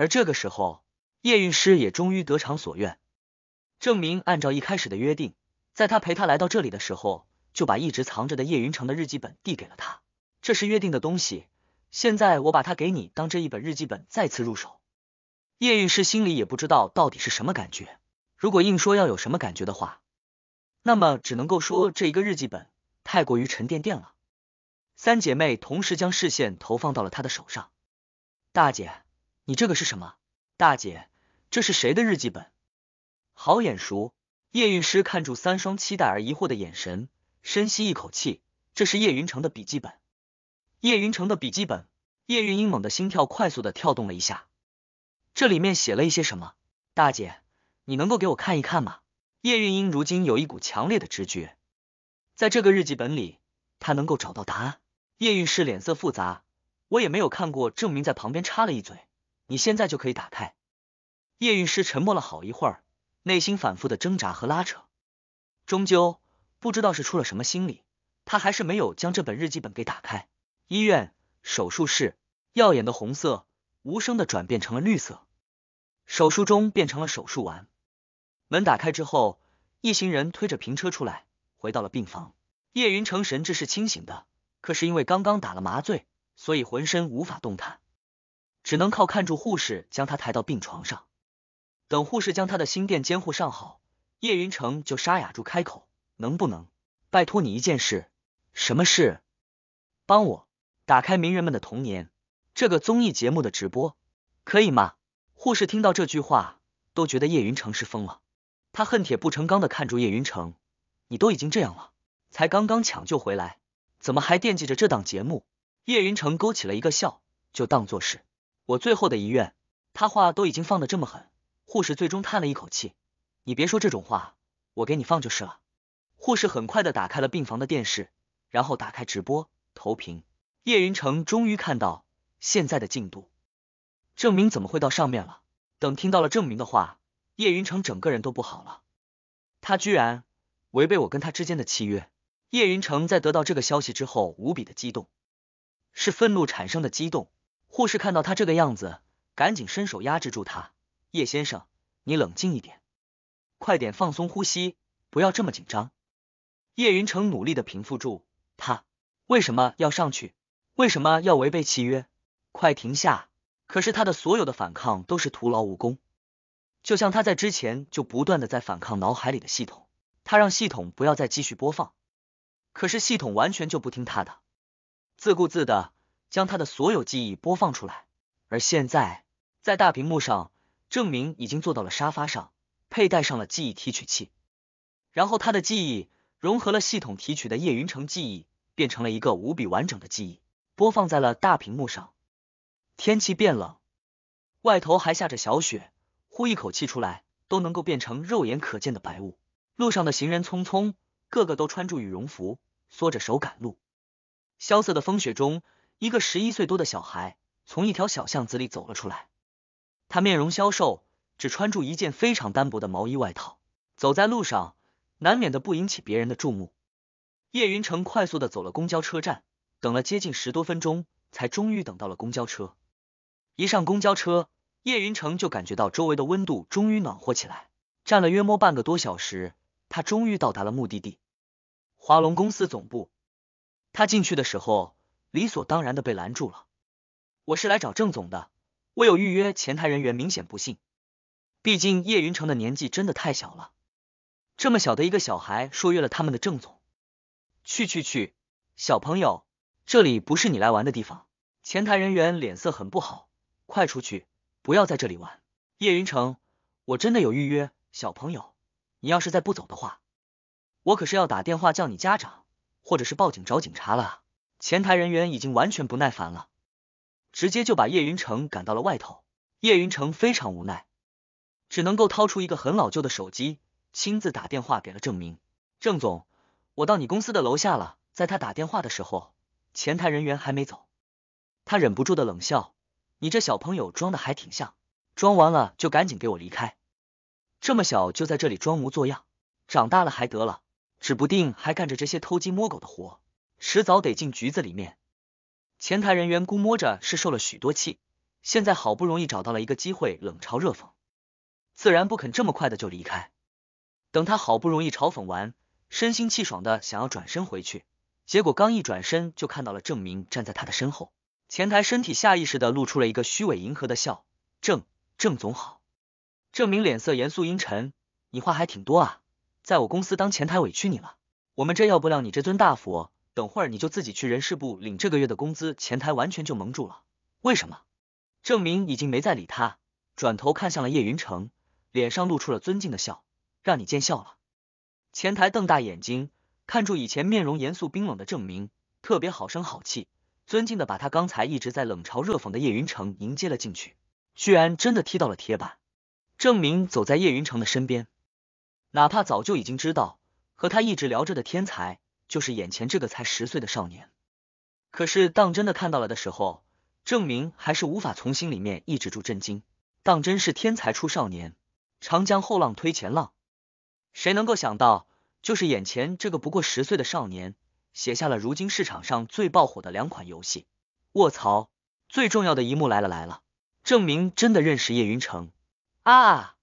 而这个时候，叶韵诗也终于得偿所愿。郑明按照一开始的约定，在他陪他来到这里的时候，就把一直藏着的叶云城的日记本递给了他。这是约定的东西，现在我把它给你，当这一本日记本再次入手。叶韵诗心里也不知道到底是什么感觉，如果硬说要有什么感觉的话，那么只能够说这一个日记本太过于沉甸甸了。三姐妹同时将视线投放到了他的手上，大姐。你这个是什么，大姐？这是谁的日记本？好眼熟。叶韵诗看住三双期待而疑惑的眼神，深吸一口气，这是叶云成的笔记本。叶云成的笔记本。叶韵英猛的心跳快速的跳动了一下。这里面写了一些什么？大姐，你能够给我看一看吗？叶韵英如今有一股强烈的直觉，在这个日记本里，她能够找到答案。叶韵诗脸色复杂，我也没有看过。证明在旁边插了一嘴。你现在就可以打开。叶韵诗沉默了好一会儿，内心反复的挣扎和拉扯，终究不知道是出了什么心理，他还是没有将这本日记本给打开。医院手术室，耀眼的红色无声的转变成了绿色，手术中变成了手术完。门打开之后，一行人推着平车出来，回到了病房。叶云成神志是清醒的，可是因为刚刚打了麻醉，所以浑身无法动弹。只能靠看住护士将他抬到病床上。等护士将他的心电监护上好，叶云成就沙哑住开口：“能不能拜托你一件事？什么事？帮我打开《名人们的童年》这个综艺节目的直播，可以吗？”护士听到这句话，都觉得叶云成是疯了。他恨铁不成钢的看住叶云成：“你都已经这样了，才刚刚抢救回来，怎么还惦记着这档节目？”叶云成勾起了一个笑，就当做是。我最后的遗愿，他话都已经放的这么狠，护士最终叹了一口气。你别说这种话，我给你放就是了。护士很快的打开了病房的电视，然后打开直播投屏。叶云成终于看到现在的进度，证明怎么会到上面了？等听到了证明的话，叶云成整个人都不好了。他居然违背我跟他之间的契约！叶云成在得到这个消息之后，无比的激动，是愤怒产生的激动。护士看到他这个样子，赶紧伸手压制住他。叶先生，你冷静一点，快点放松呼吸，不要这么紧张。叶云成努力的平复住他，为什么要上去？为什么要违背契约？快停下！可是他的所有的反抗都是徒劳无功，就像他在之前就不断的在反抗脑海里的系统，他让系统不要再继续播放，可是系统完全就不听他的，自顾自的。将他的所有记忆播放出来，而现在在大屏幕上，郑明已经坐到了沙发上，佩戴上了记忆提取器，然后他的记忆融合了系统提取的叶云成记忆，变成了一个无比完整的记忆，播放在了大屏幕上。天气变冷，外头还下着小雪，呼一口气出来都能够变成肉眼可见的白雾。路上的行人匆匆，个个都穿着羽绒服，缩着手赶路。萧瑟的风雪中。一个十一岁多的小孩从一条小巷子里走了出来，他面容消瘦，只穿着一件非常单薄的毛衣外套，走在路上难免的不引起别人的注目。叶云成快速的走了公交车站，等了接近十多分钟，才终于等到了公交车。一上公交车，叶云成就感觉到周围的温度终于暖和起来。站了约摸半个多小时，他终于到达了目的地——华龙公司总部。他进去的时候。理所当然的被拦住了。我是来找郑总的，我有预约。前台人员明显不信，毕竟叶云成的年纪真的太小了。这么小的一个小孩说约了他们的郑总，去去去，小朋友，这里不是你来玩的地方。前台人员脸色很不好，快出去，不要在这里玩。叶云成，我真的有预约。小朋友，你要是再不走的话，我可是要打电话叫你家长，或者是报警找警察了。前台人员已经完全不耐烦了，直接就把叶云成赶到了外头。叶云成非常无奈，只能够掏出一个很老旧的手机，亲自打电话给了郑明。郑总，我到你公司的楼下了。在他打电话的时候，前台人员还没走。他忍不住的冷笑：“你这小朋友装的还挺像，装完了就赶紧给我离开！这么小就在这里装模作样，长大了还得了？指不定还干着这些偷鸡摸狗的活。”迟早得进局子里面。前台人员估摸着是受了许多气，现在好不容易找到了一个机会冷嘲热讽，自然不肯这么快的就离开。等他好不容易嘲讽完，身心气爽的想要转身回去，结果刚一转身就看到了郑明站在他的身后。前台身体下意识的露出了一个虚伪迎合的笑：“郑郑总好。”郑明脸色严肃阴沉：“你话还挺多啊，在我公司当前台委屈你了，我们这要不了你这尊大佛。”等会儿你就自己去人事部领这个月的工资，前台完全就蒙住了。为什么？郑明已经没再理他，转头看向了叶云成，脸上露出了尊敬的笑，让你见笑了。前台瞪大眼睛，看住以前面容严肃冰冷的郑明，特别好声好气，尊敬的把他刚才一直在冷嘲热讽的叶云成迎接了进去，居然真的踢到了铁板。郑明走在叶云成的身边，哪怕早就已经知道和他一直聊着的天才。就是眼前这个才十岁的少年，可是当真的看到了的时候，郑明还是无法从心里面抑制住震惊。当真是天才出少年，长江后浪推前浪。谁能够想到，就是眼前这个不过十岁的少年，写下了如今市场上最爆火的两款游戏。卧槽，最重要的一幕来了来了！郑明真的认识叶云成啊！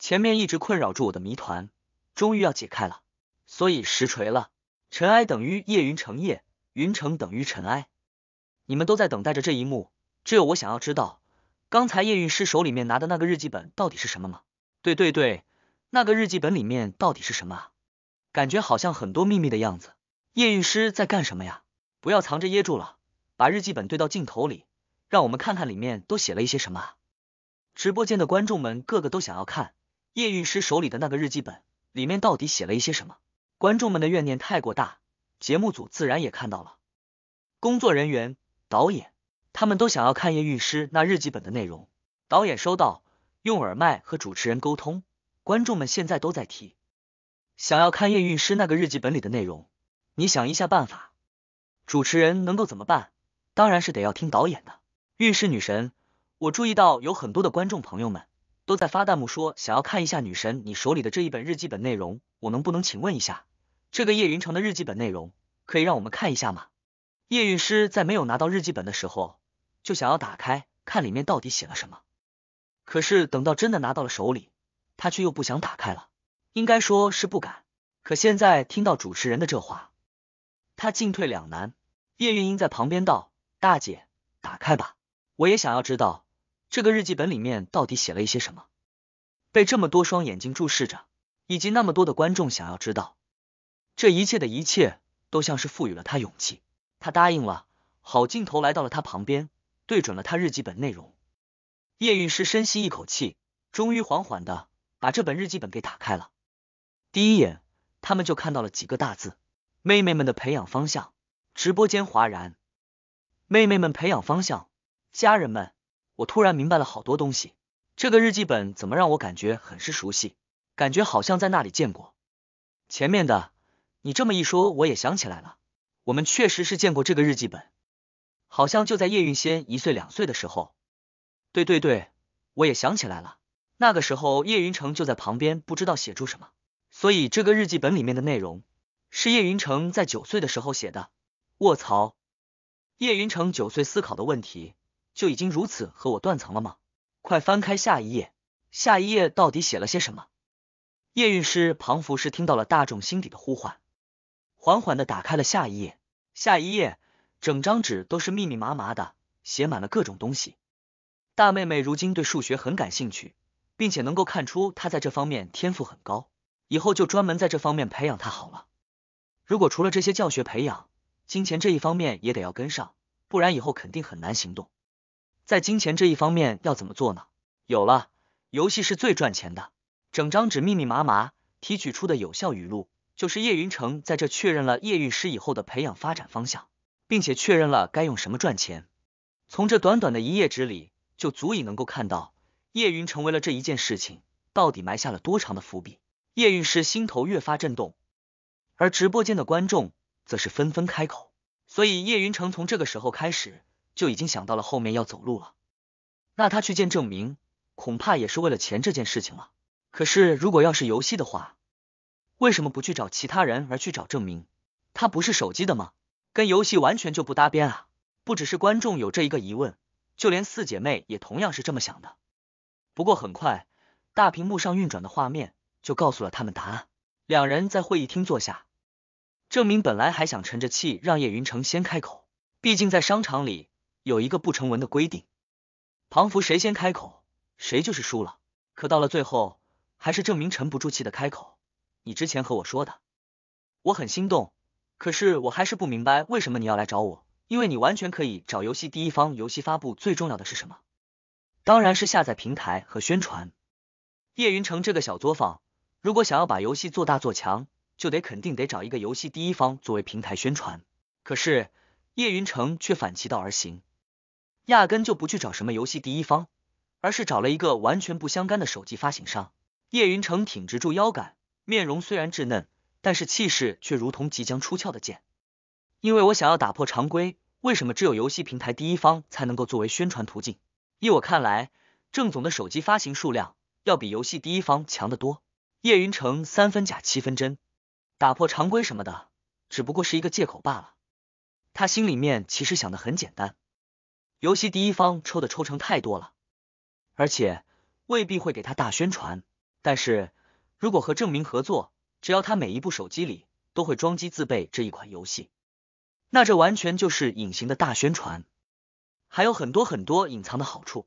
前面一直困扰住我的谜团，终于要解开了。所以实锤了。尘埃等于夜云成夜，云成等于尘埃。你们都在等待着这一幕，只有我想要知道，刚才叶韵师手里面拿的那个日记本到底是什么吗？对对对，那个日记本里面到底是什么啊？感觉好像很多秘密的样子。叶韵师在干什么呀？不要藏着掖住了，把日记本对到镜头里，让我们看看里面都写了一些什么。直播间的观众们个个都想要看叶韵师手里的那个日记本里面到底写了一些什么。观众们的怨念太过大，节目组自然也看到了。工作人员、导演他们都想要看叶运师那日记本的内容。导演收到，用耳麦和主持人沟通。观众们现在都在提，想要看叶运师那个日记本里的内容。你想一下办法，主持人能够怎么办？当然是得要听导演的。运师女神，我注意到有很多的观众朋友们都在发弹幕说想要看一下女神你手里的这一本日记本内容，我能不能请问一下？这个叶云城的日记本内容可以让我们看一下吗？叶韵诗在没有拿到日记本的时候，就想要打开看里面到底写了什么。可是等到真的拿到了手里，他却又不想打开了，应该说是不敢。可现在听到主持人的这话，他进退两难。叶韵英在旁边道：“大姐，打开吧，我也想要知道这个日记本里面到底写了一些什么。”被这么多双眼睛注视着，以及那么多的观众想要知道。这一切的一切都像是赋予了他勇气。他答应了。好镜头来到了他旁边，对准了他日记本内容。叶韵诗深吸一口气，终于缓缓的把这本日记本给打开了。第一眼，他们就看到了几个大字：“妹妹们的培养方向。”直播间哗然。妹妹们培养方向，家人们，我突然明白了好多东西。这个日记本怎么让我感觉很是熟悉？感觉好像在那里见过。前面的。你这么一说，我也想起来了，我们确实是见过这个日记本，好像就在叶韵仙一岁两岁的时候。对对对，我也想起来了，那个时候叶云成就在旁边，不知道写住什么。所以这个日记本里面的内容，是叶云成在九岁的时候写的。卧槽，叶云成九岁思考的问题，就已经如此和我断层了吗？快翻开下一页，下一页到底写了些什么？叶韵诗、庞福是听到了大众心底的呼唤。缓缓的打开了下一页，下一页，整张纸都是密密麻麻的，写满了各种东西。大妹妹如今对数学很感兴趣，并且能够看出她在这方面天赋很高，以后就专门在这方面培养她好了。如果除了这些教学培养，金钱这一方面也得要跟上，不然以后肯定很难行动。在金钱这一方面要怎么做呢？有了，游戏是最赚钱的。整张纸密密麻麻提取出的有效语录。就是叶云成在这确认了叶韵师以后的培养发展方向，并且确认了该用什么赚钱。从这短短的一页纸里，就足以能够看到叶云成为了这一件事情到底埋下了多长的伏笔。叶韵师心头越发震动，而直播间的观众则是纷纷开口。所以叶云成从这个时候开始就已经想到了后面要走路了。那他去见郑明，恐怕也是为了钱这件事情了。可是如果要是游戏的话，为什么不去找其他人而去找证明？他不是手机的吗？跟游戏完全就不搭边啊！不只是观众有这一个疑问，就连四姐妹也同样是这么想的。不过很快，大屏幕上运转的画面就告诉了他们答案。两人在会议厅坐下，证明本来还想沉着气让叶云成先开口，毕竟在商场里有一个不成文的规定，旁服谁先开口谁就是输了。可到了最后，还是证明沉不住气的开口。你之前和我说的，我很心动，可是我还是不明白为什么你要来找我？因为你完全可以找游戏第一方，游戏发布最重要的是什么？当然是下载平台和宣传。叶云成这个小作坊，如果想要把游戏做大做强，就得肯定得找一个游戏第一方作为平台宣传。可是叶云成却反其道而行，压根就不去找什么游戏第一方，而是找了一个完全不相干的手机发行商。叶云成挺直住腰杆。面容虽然稚嫩，但是气势却如同即将出鞘的剑。因为我想要打破常规，为什么只有游戏平台第一方才能够作为宣传途径？依我看来，郑总的手机发行数量要比游戏第一方强得多。叶云成三分假七分真，打破常规什么的，只不过是一个借口罢了。他心里面其实想的很简单，游戏第一方抽的抽成太多了，而且未必会给他大宣传，但是。如果和郑明合作，只要他每一部手机里都会装机自备这一款游戏，那这完全就是隐形的大宣传，还有很多很多隐藏的好处。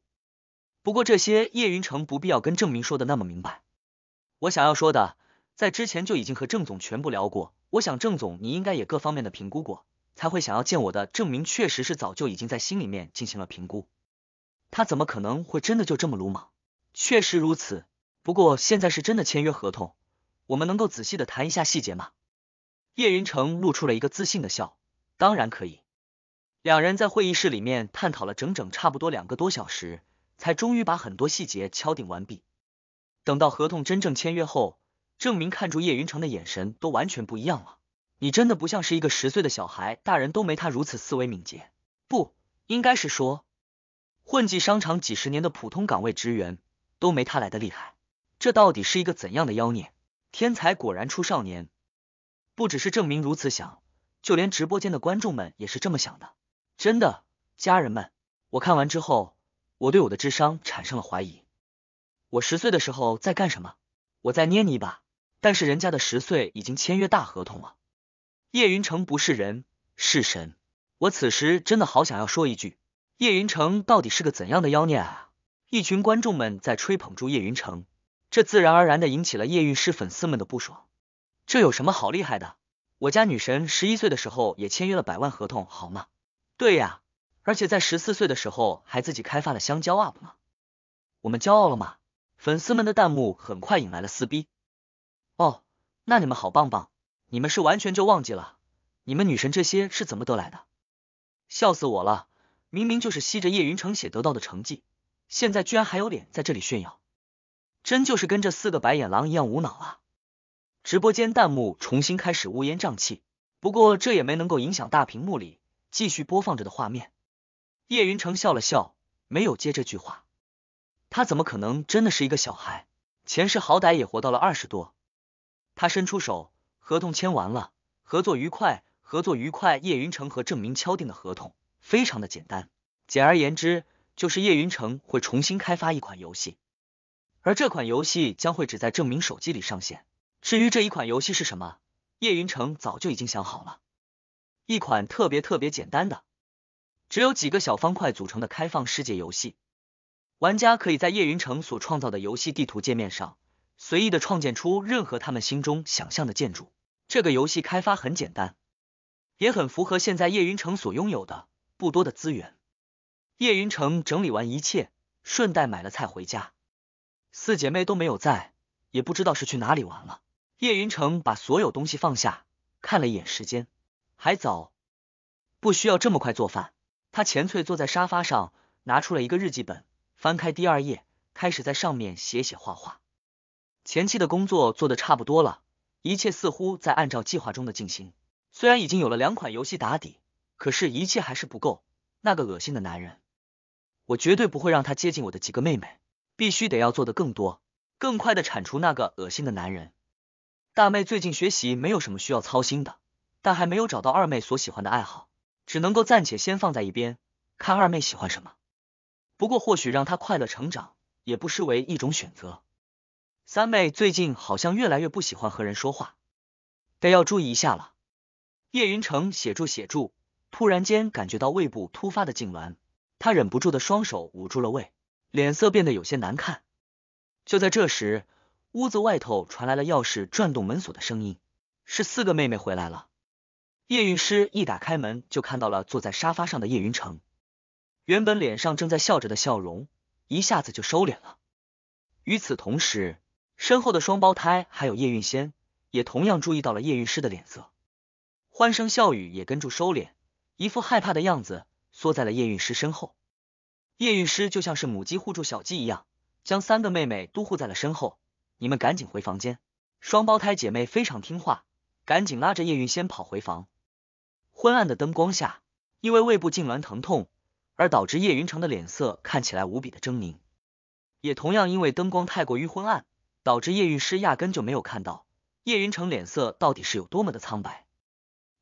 不过这些叶云成不必要跟郑明说的那么明白。我想要说的，在之前就已经和郑总全部聊过。我想郑总你应该也各方面的评估过，才会想要见我的。郑明确实是早就已经在心里面进行了评估，他怎么可能会真的就这么鲁莽？确实如此。不过现在是真的签约合同，我们能够仔细的谈一下细节吗？叶云成露出了一个自信的笑，当然可以。两人在会议室里面探讨了整整差不多两个多小时，才终于把很多细节敲定完毕。等到合同真正签约后，郑明看住叶云成的眼神都完全不一样了。你真的不像是一个十岁的小孩，大人都没他如此思维敏捷。不，应该是说混迹商场几十年的普通岗位职员都没他来的厉害。这到底是一个怎样的妖孽？天才果然出少年，不只是郑明如此想，就连直播间的观众们也是这么想的。真的，家人们，我看完之后，我对我的智商产生了怀疑。我十岁的时候在干什么？我在捏泥巴。但是人家的十岁已经签约大合同了。叶云成不是人，是神。我此时真的好想要说一句：叶云成到底是个怎样的妖孽啊！一群观众们在吹捧住叶云成。这自然而然的引起了叶韵诗粉丝们的不爽。这有什么好厉害的？我家女神十一岁的时候也签约了百万合同，好吗？对呀，而且在十四岁的时候还自己开发了香蕉 UP 呢。我们骄傲了吗？粉丝们的弹幕很快引来了撕逼。哦，那你们好棒棒，你们是完全就忘记了你们女神这些是怎么得来的？笑死我了！明明就是吸着叶云成血得到的成绩，现在居然还有脸在这里炫耀。真就是跟这四个白眼狼一样无脑啊！直播间弹幕重新开始乌烟瘴气，不过这也没能够影响大屏幕里继续播放着的画面。叶云成笑了笑，没有接这句话。他怎么可能真的是一个小孩？前世好歹也活到了二十多。他伸出手，合同签完了，合作愉快，合作愉快。叶云成和郑明敲定的合同非常的简单，简而言之就是叶云成会重新开发一款游戏。而这款游戏将会只在证明手机里上线。至于这一款游戏是什么，叶云城早就已经想好了，一款特别特别简单的，只有几个小方块组成的开放世界游戏。玩家可以在叶云城所创造的游戏地图界面上，随意的创建出任何他们心中想象的建筑。这个游戏开发很简单，也很符合现在叶云城所拥有的不多的资源。叶云城整理完一切，顺带买了菜回家。四姐妹都没有在，也不知道是去哪里玩了。叶云成把所有东西放下，看了一眼时间，还早，不需要这么快做饭。他前翠坐在沙发上，拿出了一个日记本，翻开第二页，开始在上面写写画画。前期的工作做的差不多了，一切似乎在按照计划中的进行。虽然已经有了两款游戏打底，可是，一切还是不够。那个恶心的男人，我绝对不会让他接近我的几个妹妹。必须得要做的更多、更快的铲除那个恶心的男人。大妹最近学习没有什么需要操心的，但还没有找到二妹所喜欢的爱好，只能够暂且先放在一边，看二妹喜欢什么。不过或许让她快乐成长，也不失为一种选择。三妹最近好像越来越不喜欢和人说话，得要注意一下了。叶云成写住写住，突然间感觉到胃部突发的痉挛，他忍不住的双手捂住了胃。脸色变得有些难看。就在这时，屋子外头传来了钥匙转动门锁的声音，是四个妹妹回来了。叶韵诗一打开门，就看到了坐在沙发上的叶云成，原本脸上正在笑着的笑容一下子就收敛了。与此同时，身后的双胞胎还有叶韵仙，也同样注意到了叶韵诗的脸色，欢声笑语也跟住收敛，一副害怕的样子，缩在了叶韵诗身后。叶韵诗就像是母鸡护住小鸡一样，将三个妹妹都护在了身后。你们赶紧回房间。双胞胎姐妹非常听话，赶紧拉着叶韵先跑回房。昏暗的灯光下，因为胃部痉挛疼痛而导致叶云成的脸色看起来无比的狰狞。也同样因为灯光太过于昏暗，导致叶韵诗压根就没有看到叶云成脸色到底是有多么的苍白。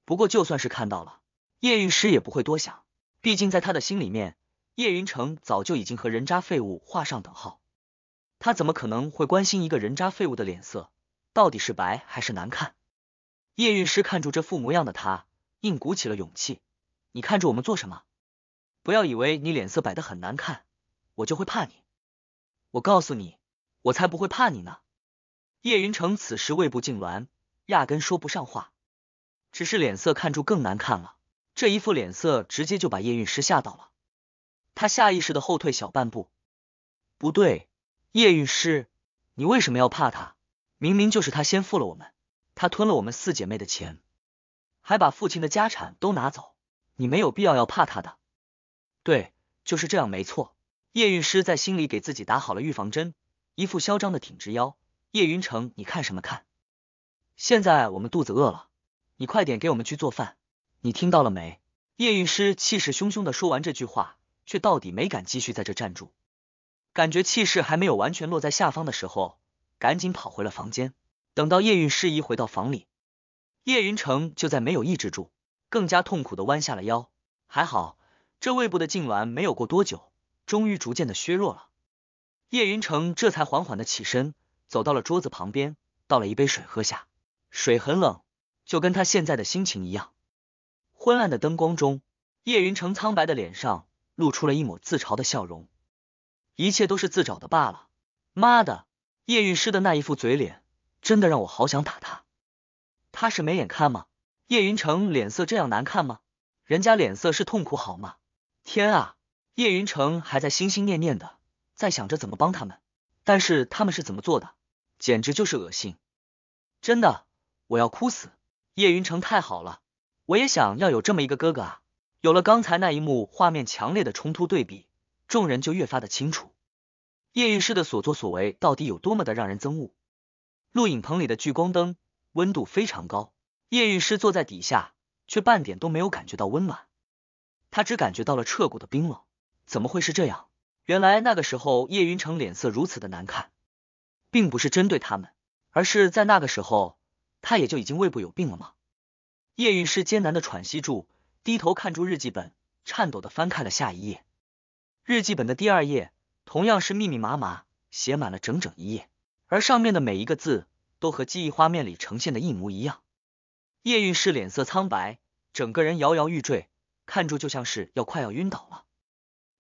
不过就算是看到了，叶韵诗也不会多想，毕竟在他的心里面。叶云成早就已经和人渣废物画上等号，他怎么可能会关心一个人渣废物的脸色到底是白还是难看？叶韵诗看住这副模样的他，硬鼓起了勇气：“你看着我们做什么？不要以为你脸色摆得很难看，我就会怕你。我告诉你，我才不会怕你呢。”叶云成此时胃部痉挛，压根说不上话，只是脸色看住更难看了。这一副脸色直接就把叶韵诗吓到了。他下意识的后退小半步，不对，叶韵诗，你为什么要怕他？明明就是他先负了我们，他吞了我们四姐妹的钱，还把父亲的家产都拿走，你没有必要要怕他的。对，就是这样，没错。叶韵诗在心里给自己打好了预防针，一副嚣张的挺直腰。叶云成，你看什么看？现在我们肚子饿了，你快点给我们去做饭，你听到了没？叶韵诗气势汹汹的说完这句话。却到底没敢继续在这站住，感觉气势还没有完全落在下方的时候，赶紧跑回了房间。等到叶韵诗姨回到房里，叶云成就在没有抑制住，更加痛苦的弯下了腰。还好，这胃部的痉挛没有过多久，终于逐渐的削弱了。叶云成这才缓缓的起身，走到了桌子旁边，倒了一杯水喝下。水很冷，就跟他现在的心情一样。昏暗的灯光中，叶云成苍白的脸上。露出了一抹自嘲的笑容，一切都是自找的罢了。妈的，叶玉诗的那一副嘴脸，真的让我好想打他。他是没眼看吗？叶云成脸色这样难看吗？人家脸色是痛苦好吗？天啊，叶云成还在心心念念的，在想着怎么帮他们，但是他们是怎么做的，简直就是恶心。真的，我要哭死。叶云成太好了，我也想要有这么一个哥哥啊。有了刚才那一幕画面强烈的冲突对比，众人就越发的清楚叶玉师的所作所为到底有多么的让人憎恶。录影棚里的聚光灯温度非常高，叶玉师坐在底下却半点都没有感觉到温暖，他只感觉到了彻骨的冰冷。怎么会是这样？原来那个时候叶云成脸色如此的难看，并不是针对他们，而是在那个时候他也就已经胃部有病了吗？叶玉师艰难的喘息住。低头看住日记本，颤抖的翻看了下一页。日记本的第二页同样是密密麻麻写满了整整一页，而上面的每一个字都和记忆画面里呈现的一模一样。叶韵诗脸色苍白，整个人摇摇欲坠，看住就像是要快要晕倒了。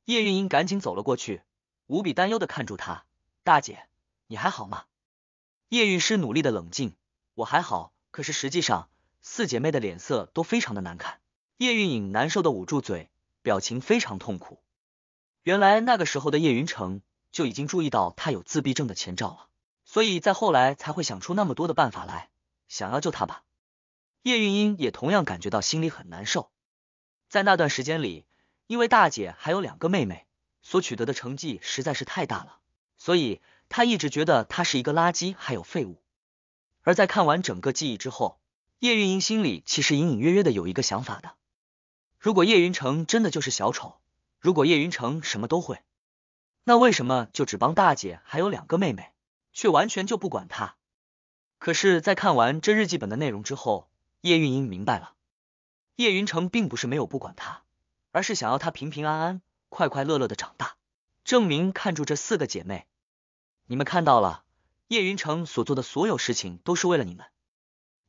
叶韵英赶紧走了过去，无比担忧的看住她：“大姐，你还好吗？”叶韵诗努力的冷静：“我还好。”可是实际上，四姐妹的脸色都非常的难看。叶云颖难受的捂住嘴，表情非常痛苦。原来那个时候的叶云成就已经注意到他有自闭症的前兆了，所以在后来才会想出那么多的办法来想要救他吧。叶云英也同样感觉到心里很难受。在那段时间里，因为大姐还有两个妹妹所取得的成绩实在是太大了，所以她一直觉得她是一个垃圾还有废物。而在看完整个记忆之后，叶云英心里其实隐隐约约的有一个想法的。如果叶云成真的就是小丑，如果叶云成什么都会，那为什么就只帮大姐还有两个妹妹，却完全就不管他？可是，在看完这日记本的内容之后，叶韵英明白了，叶云成并不是没有不管她，而是想要她平平安安、快快乐乐的长大，证明看住这四个姐妹。你们看到了，叶云成所做的所有事情都是为了你们，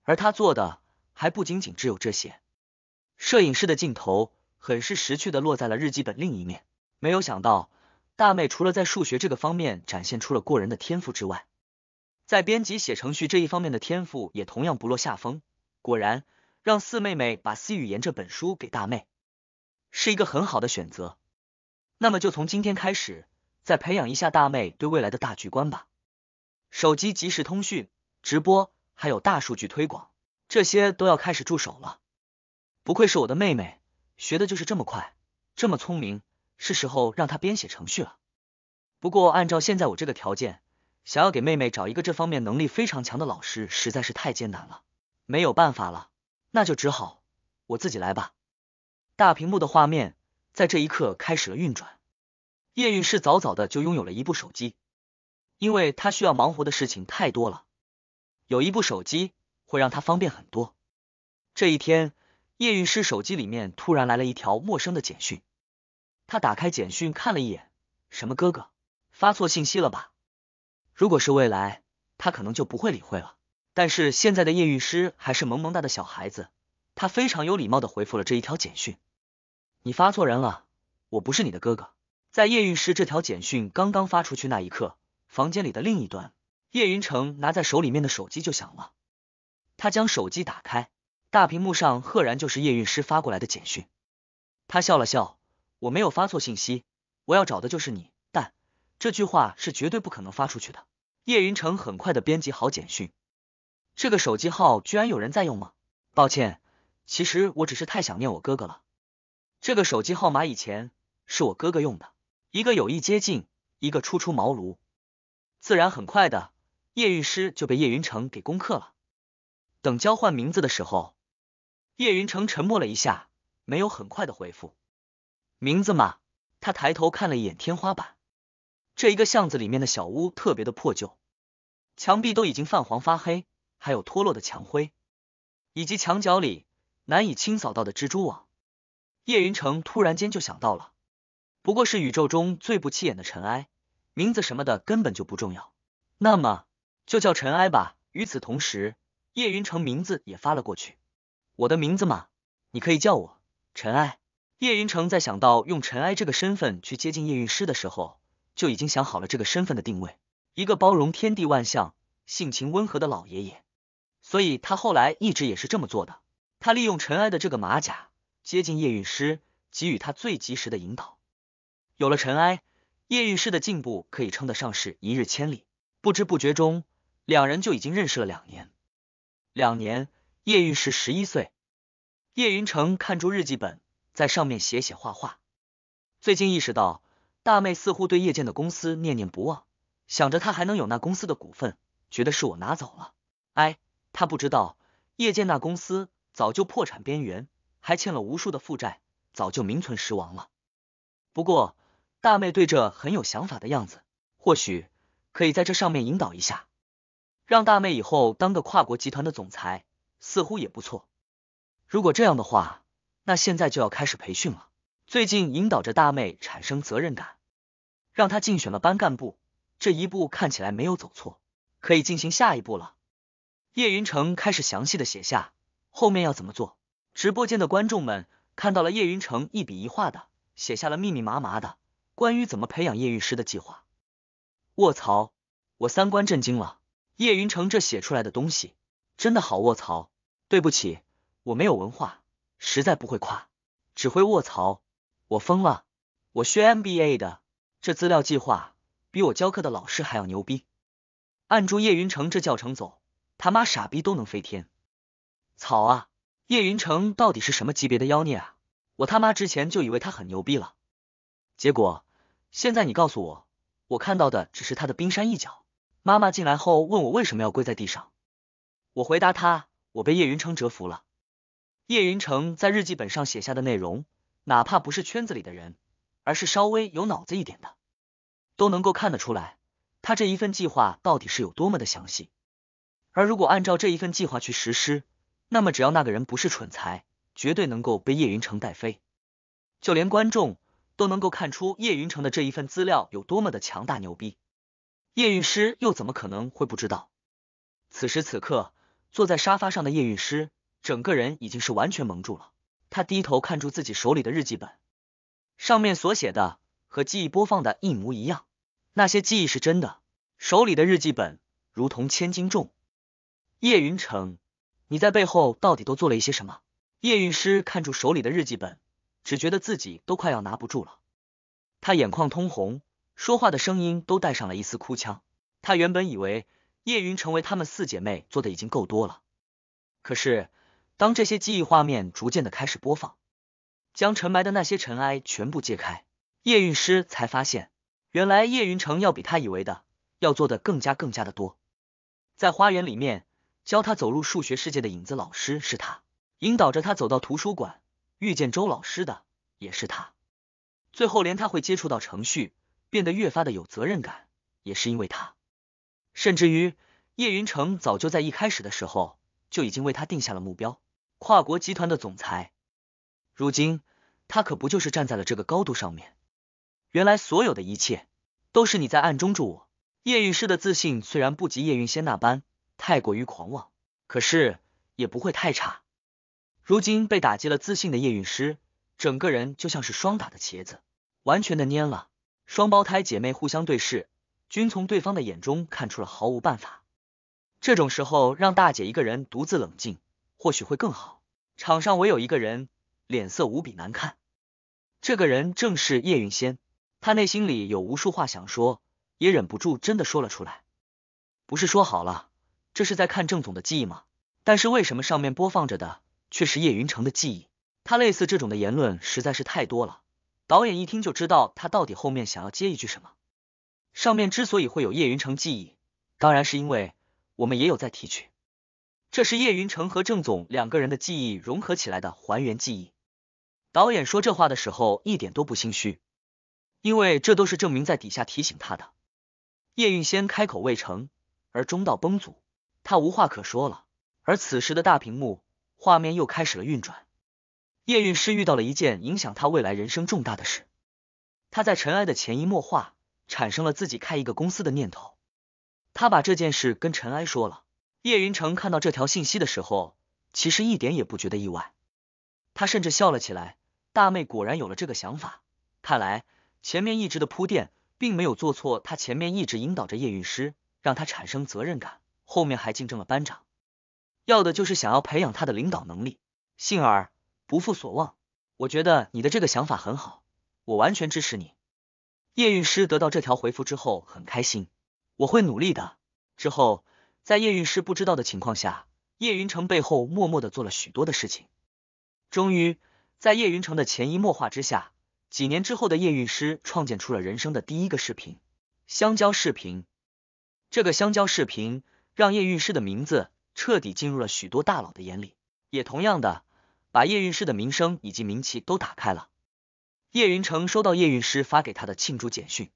而他做的还不仅仅只有这些。摄影师的镜头很是识趣的落在了日记本另一面。没有想到，大妹除了在数学这个方面展现出了过人的天赋之外，在编辑写程序这一方面的天赋也同样不落下风。果然，让四妹妹把《C 语言》这本书给大妹，是一个很好的选择。那么，就从今天开始，再培养一下大妹对未来的大局观吧。手机即时通讯、直播，还有大数据推广，这些都要开始助手了。不愧是我的妹妹，学的就是这么快，这么聪明。是时候让她编写程序了。不过，按照现在我这个条件，想要给妹妹找一个这方面能力非常强的老师实在是太艰难了。没有办法了，那就只好我自己来吧。大屏幕的画面在这一刻开始了运转。叶韵是早早的就拥有了一部手机，因为他需要忙活的事情太多了，有一部手机会让他方便很多。这一天。叶玉诗手机里面突然来了一条陌生的简讯，他打开简讯看了一眼，什么哥哥，发错信息了吧？如果是未来，他可能就不会理会了。但是现在的叶玉诗还是萌萌哒的小孩子，他非常有礼貌的回复了这一条简讯：“你发错人了，我不是你的哥哥。”在叶玉诗这条简讯刚刚发出去那一刻，房间里的另一端，叶云成拿在手里面的手机就响了，他将手机打开。大屏幕上赫然就是叶韵诗发过来的简讯，他笑了笑，我没有发错信息，我要找的就是你，但这句话是绝对不可能发出去的。叶云成很快的编辑好简讯，这个手机号居然有人在用吗？抱歉，其实我只是太想念我哥哥了。这个手机号码以前是我哥哥用的，一个有意接近，一个初出茅庐，自然很快的，叶韵诗就被叶云成给攻克了。等交换名字的时候。叶云成沉默了一下，没有很快的回复。名字嘛，他抬头看了一眼天花板。这一个巷子里面的小屋特别的破旧，墙壁都已经泛黄发黑，还有脱落的墙灰，以及墙角里难以清扫到的蜘蛛网。叶云成突然间就想到了，不过是宇宙中最不起眼的尘埃，名字什么的根本就不重要。那么就叫尘埃吧。与此同时，叶云成名字也发了过去。我的名字嘛，你可以叫我尘埃。叶云成在想到用尘埃这个身份去接近叶韵师的时候，就已经想好了这个身份的定位，一个包容天地万象、性情温和的老爷爷。所以他后来一直也是这么做的。他利用尘埃的这个马甲接近叶韵师，给予他最及时的引导。有了尘埃，叶韵师的进步可以称得上是一日千里。不知不觉中，两人就已经认识了两年，两年。叶玉是十一岁，叶云成看住日记本，在上面写写画画。最近意识到，大妹似乎对叶剑的公司念念不忘，想着他还能有那公司的股份，觉得是我拿走了。哎，他不知道，叶剑那公司早就破产边缘，还欠了无数的负债，早就名存实亡了。不过，大妹对这很有想法的样子，或许可以在这上面引导一下，让大妹以后当个跨国集团的总裁。似乎也不错。如果这样的话，那现在就要开始培训了。最近引导着大妹产生责任感，让她竞选了班干部。这一步看起来没有走错，可以进行下一步了。叶云成开始详细的写下后面要怎么做。直播间的观众们看到了叶云成一笔一画的写下了密密麻麻的关于怎么培养叶玉师的计划。卧槽！我三观震惊了。叶云成这写出来的东西真的好卧槽！对不起，我没有文化，实在不会夸，只会卧槽！我疯了，我学 MBA 的，这资料计划比我教课的老师还要牛逼。按住叶云成这教程走，他妈傻逼都能飞天！草啊，叶云成到底是什么级别的妖孽啊？我他妈之前就以为他很牛逼了，结果现在你告诉我，我看到的只是他的冰山一角。妈妈进来后问我为什么要跪在地上，我回答她。我被叶云成折服了。叶云成在日记本上写下的内容，哪怕不是圈子里的人，而是稍微有脑子一点的，都能够看得出来，他这一份计划到底是有多么的详细。而如果按照这一份计划去实施，那么只要那个人不是蠢材，绝对能够被叶云成带飞。就连观众都能够看出叶云成的这一份资料有多么的强大牛逼，叶韵师又怎么可能会不知道？此时此刻。坐在沙发上的叶韵诗，整个人已经是完全蒙住了。他低头看住自己手里的日记本，上面所写的和记忆播放的一模一样，那些记忆是真的。手里的日记本如同千斤重。叶云成，你在背后到底都做了一些什么？叶韵诗看住手里的日记本，只觉得自己都快要拿不住了。他眼眶通红，说话的声音都带上了一丝哭腔。他原本以为。叶云成为她们四姐妹做的已经够多了，可是当这些记忆画面逐渐的开始播放，将尘埋的那些尘埃全部揭开，叶韵诗才发现，原来叶云成要比他以为的要做的更加更加的多。在花园里面教他走入数学世界的影子老师是他，引导着他走到图书馆遇见周老师的也是他，最后连他会接触到程序，变得越发的有责任感，也是因为他。甚至于，叶云成早就在一开始的时候就已经为他定下了目标——跨国集团的总裁。如今，他可不就是站在了这个高度上面？原来，所有的一切都是你在暗中助我。叶运诗的自信虽然不及叶云仙那般太过于狂妄，可是也不会太差。如今被打击了自信的叶韵诗，整个人就像是霜打的茄子，完全的蔫了。双胞胎姐妹互相对视。均从对方的眼中看出了毫无办法。这种时候让大姐一个人独自冷静，或许会更好。场上唯有一个人脸色无比难看，这个人正是叶云仙。他内心里有无数话想说，也忍不住真的说了出来。不是说好了，这是在看郑总的记忆吗？但是为什么上面播放着的却是叶云成的记忆？他类似这种的言论实在是太多了。导演一听就知道他到底后面想要接一句什么。上面之所以会有叶云成记忆，当然是因为我们也有在提取。这是叶云成和郑总两个人的记忆融合起来的还原记忆。导演说这话的时候一点都不心虚，因为这都是证明在底下提醒他的。叶运先开口未成，而中道崩殂，他无话可说了。而此时的大屏幕画面又开始了运转。叶韵诗遇到了一件影响他未来人生重大的事，他在尘埃的潜移默化。产生了自己开一个公司的念头，他把这件事跟尘埃说了。叶云成看到这条信息的时候，其实一点也不觉得意外，他甚至笑了起来。大妹果然有了这个想法，看来前面一直的铺垫并没有做错。他前面一直引导着叶韵诗，让他产生责任感，后面还竞争了班长，要的就是想要培养他的领导能力。幸而不负所望，我觉得你的这个想法很好，我完全支持你。叶韵诗得到这条回复之后很开心，我会努力的。之后，在叶韵诗不知道的情况下，叶云成背后默默的做了许多的事情。终于，在叶云成的潜移默化之下，几年之后的叶韵诗创建出了人生的第一个视频——香蕉视频。这个香蕉视频让叶韵诗的名字彻底进入了许多大佬的眼里，也同样的把叶韵诗的名声以及名气都打开了。叶云成收到叶韵诗发给他的庆祝简讯：“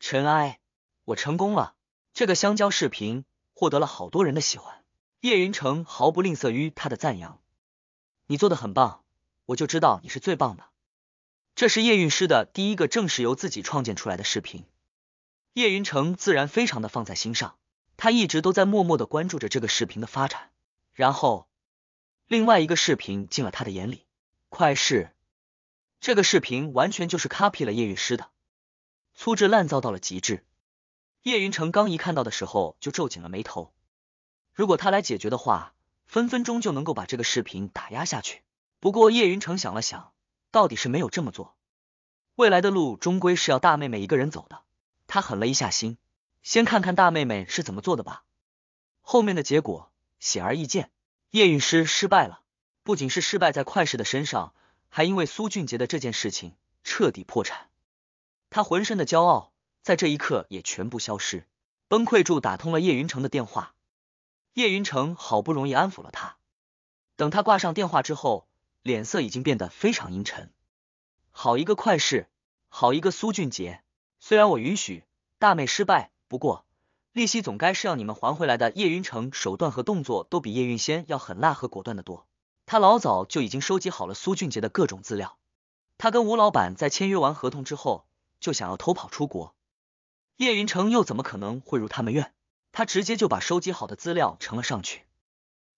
尘埃，我成功了！这个香蕉视频获得了好多人的喜欢。”叶云成毫不吝啬于他的赞扬：“你做的很棒，我就知道你是最棒的。”这是叶韵诗的第一个正式由自己创建出来的视频，叶云成自然非常的放在心上。他一直都在默默的关注着这个视频的发展。然后，另外一个视频进了他的眼里，快事。这个视频完全就是 copy 了叶玉诗的，粗制滥造到了极致。叶云成刚一看到的时候就皱紧了眉头。如果他来解决的话，分分钟就能够把这个视频打压下去。不过叶云成想了想，到底是没有这么做。未来的路终归是要大妹妹一个人走的。他狠了一下心，先看看大妹妹是怎么做的吧。后面的结果显而易见，叶玉诗失败了。不仅是失败在快事的身上。还因为苏俊杰的这件事情彻底破产，他浑身的骄傲在这一刻也全部消失，崩溃住打通了叶云成的电话，叶云成好不容易安抚了他，等他挂上电话之后，脸色已经变得非常阴沉。好一个快事，好一个苏俊杰！虽然我允许大妹失败，不过利息总该是要你们还回来的。叶云成手段和动作都比叶云仙要狠辣和果断的多。他老早就已经收集好了苏俊杰的各种资料，他跟吴老板在签约完合同之后，就想要偷跑出国。叶云成又怎么可能会如他们愿？他直接就把收集好的资料呈了上去，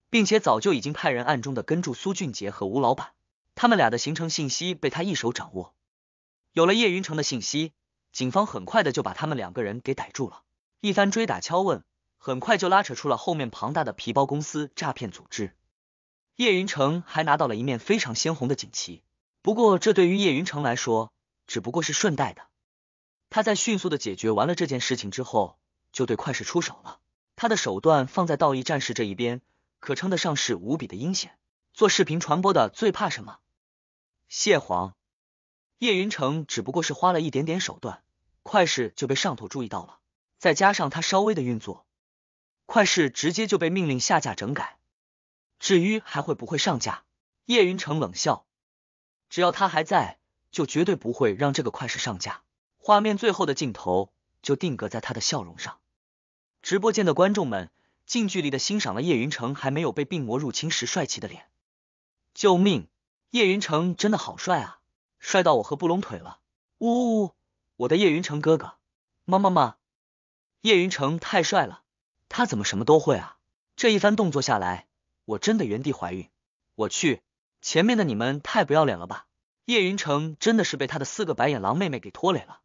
并且早就已经派人暗中的跟住苏俊杰和吴老板，他们俩的行程信息被他一手掌握。有了叶云成的信息，警方很快的就把他们两个人给逮住了。一番追打敲问，很快就拉扯出了后面庞大的皮包公司诈骗组织。叶云成还拿到了一面非常鲜红的锦旗，不过这对于叶云成来说只不过是顺带的。他在迅速的解决完了这件事情之后，就对快事出手了。他的手段放在道义战士这一边，可称得上是无比的阴险。做视频传播的最怕什么？蟹黄。叶云成只不过是花了一点点手段，快事就被上头注意到了。再加上他稍微的运作，快事直接就被命令下架整改。至于还会不会上架？叶云成冷笑，只要他还在，就绝对不会让这个快事上架。画面最后的镜头就定格在他的笑容上。直播间的观众们近距离的欣赏了叶云成还没有被病魔入侵时帅气的脸。救命！叶云成真的好帅啊，帅到我和布隆腿了。呜呜呜！我的叶云成哥哥，妈妈妈！叶云成太帅了，他怎么什么都会啊？这一番动作下来。我真的原地怀孕，我去！前面的你们太不要脸了吧！叶云成真的是被他的四个白眼狼妹妹给拖累了。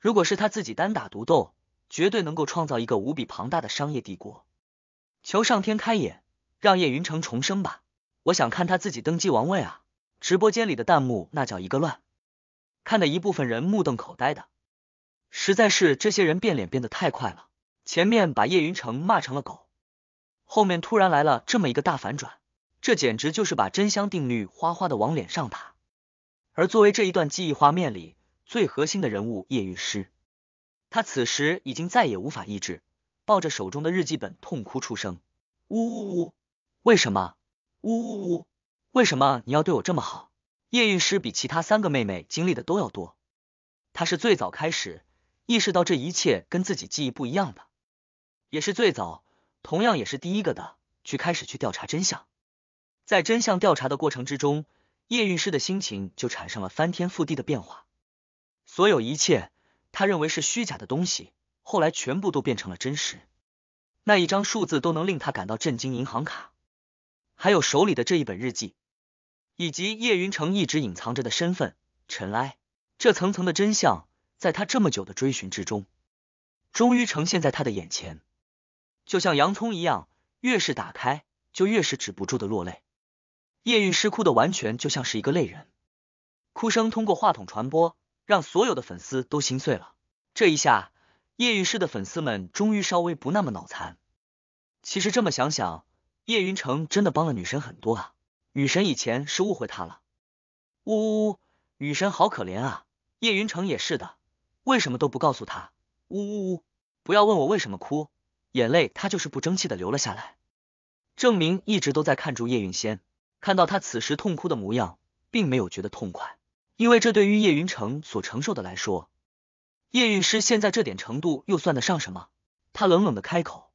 如果是他自己单打独斗，绝对能够创造一个无比庞大的商业帝国。求上天开眼，让叶云成重生吧！我想看他自己登基王位啊！直播间里的弹幕那叫一个乱，看的一部分人目瞪口呆的，实在是这些人变脸变得太快了，前面把叶云成骂成了狗。后面突然来了这么一个大反转，这简直就是把真香定律哗哗的往脸上打。而作为这一段记忆画面里最核心的人物，叶玉诗，他此时已经再也无法抑制，抱着手中的日记本痛哭出声，呜呜呜，为什么？呜呜呜，为什么你要对我这么好？叶玉诗比其他三个妹妹经历的都要多，她是最早开始意识到这一切跟自己记忆不一样的，也是最早。同样也是第一个的去开始去调查真相，在真相调查的过程之中，叶韵诗的心情就产生了翻天覆地的变化。所有一切他认为是虚假的东西，后来全部都变成了真实。那一张数字都能令他感到震惊，银行卡，还有手里的这一本日记，以及叶云成一直隐藏着的身份，尘埃，这层层的真相，在他这么久的追寻之中，终于呈现在他的眼前。就像洋葱一样，越是打开，就越是止不住的落泪。叶玉诗哭的完全就像是一个泪人，哭声通过话筒传播，让所有的粉丝都心碎了。这一下，叶玉师的粉丝们终于稍微不那么脑残。其实这么想想，叶云成真的帮了女神很多啊。女神以前是误会他了。呜呜呜，女神好可怜啊。叶云成也是的，为什么都不告诉他？呜呜呜，不要问我为什么哭。眼泪，他就是不争气的流了下来。郑明一直都在看住叶云仙，看到他此时痛哭的模样，并没有觉得痛快，因为这对于叶云成所承受的来说，叶韵诗现在这点程度又算得上什么？他冷冷的开口：“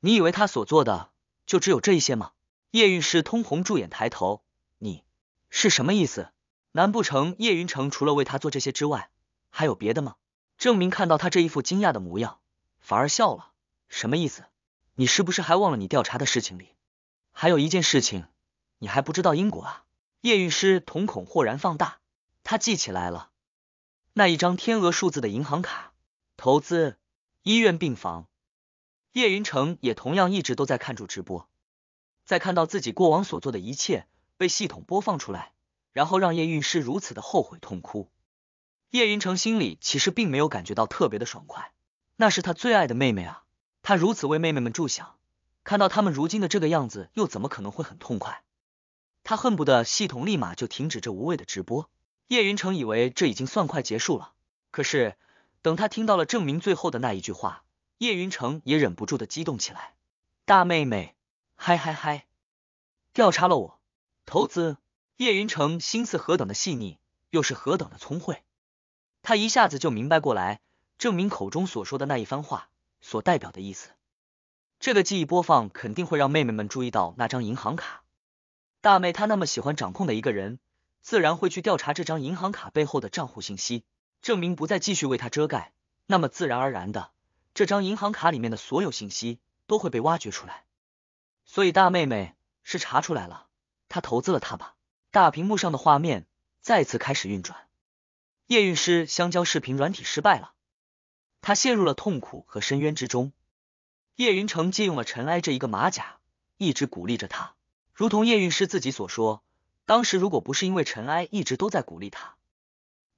你以为他所做的就只有这一些吗？”叶韵诗通红着眼抬头：“你是什么意思？难不成叶云成除了为他做这些之外，还有别的吗？”郑明看到他这一副惊讶的模样，反而笑了。什么意思？你是不是还忘了你调查的事情里，还有一件事情你还不知道因果啊？叶韵诗瞳孔豁然放大，他记起来了，那一张天鹅数字的银行卡，投资医院病房。叶云成也同样一直都在看住直播，在看到自己过往所做的一切被系统播放出来，然后让叶韵诗如此的后悔痛哭。叶云成心里其实并没有感觉到特别的爽快，那是他最爱的妹妹啊。他如此为妹妹们着想，看到他们如今的这个样子，又怎么可能会很痛快？他恨不得系统立马就停止这无谓的直播。叶云成以为这已经算快结束了，可是等他听到了郑明最后的那一句话，叶云成也忍不住的激动起来。大妹妹，嗨嗨嗨，调查了我投资。叶云成心思何等的细腻，又是何等的聪慧，他一下子就明白过来，郑明口中所说的那一番话。所代表的意思，这个记忆播放肯定会让妹妹们注意到那张银行卡。大妹她那么喜欢掌控的一个人，自然会去调查这张银行卡背后的账户信息，证明不再继续为他遮盖。那么自然而然的，这张银行卡里面的所有信息都会被挖掘出来。所以大妹妹是查出来了，她投资了他吧？大屏幕上的画面再次开始运转，夜运师香蕉视频软体失败了。他陷入了痛苦和深渊之中。叶云成借用了尘埃这一个马甲，一直鼓励着他。如同叶韵师自己所说，当时如果不是因为尘埃一直都在鼓励他，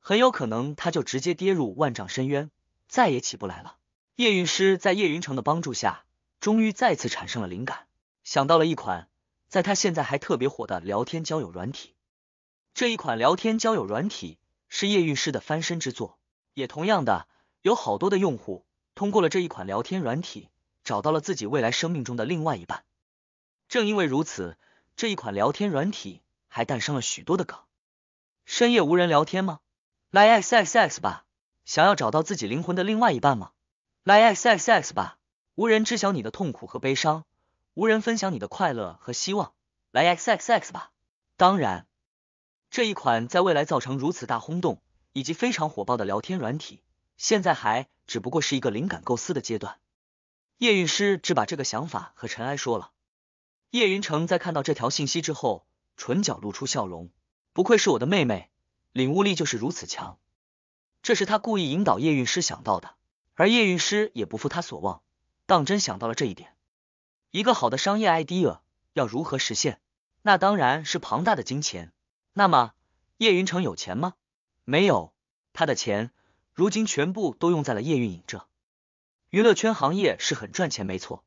很有可能他就直接跌入万丈深渊，再也起不来了。叶韵师在叶云成的帮助下，终于再次产生了灵感，想到了一款在他现在还特别火的聊天交友软体。这一款聊天交友软体是叶韵师的翻身之作，也同样的。有好多的用户通过了这一款聊天软体，找到了自己未来生命中的另外一半。正因为如此，这一款聊天软体还诞生了许多的梗。深夜无人聊天吗？来 X X X 吧！想要找到自己灵魂的另外一半吗？来 X X X 吧！无人知晓你的痛苦和悲伤，无人分享你的快乐和希望。来 X X X 吧！当然，这一款在未来造成如此大轰动以及非常火爆的聊天软体。现在还只不过是一个灵感构思的阶段，叶韵诗只把这个想法和尘埃说了。叶云成在看到这条信息之后，唇角露出笑容，不愧是我的妹妹，领悟力就是如此强。这是他故意引导叶韵诗想到的，而叶韵诗也不负他所望，当真想到了这一点。一个好的商业 idea 要如何实现？那当然是庞大的金钱。那么，叶云成有钱吗？没有，他的钱。如今全部都用在了夜运营这，娱乐圈行业是很赚钱，没错。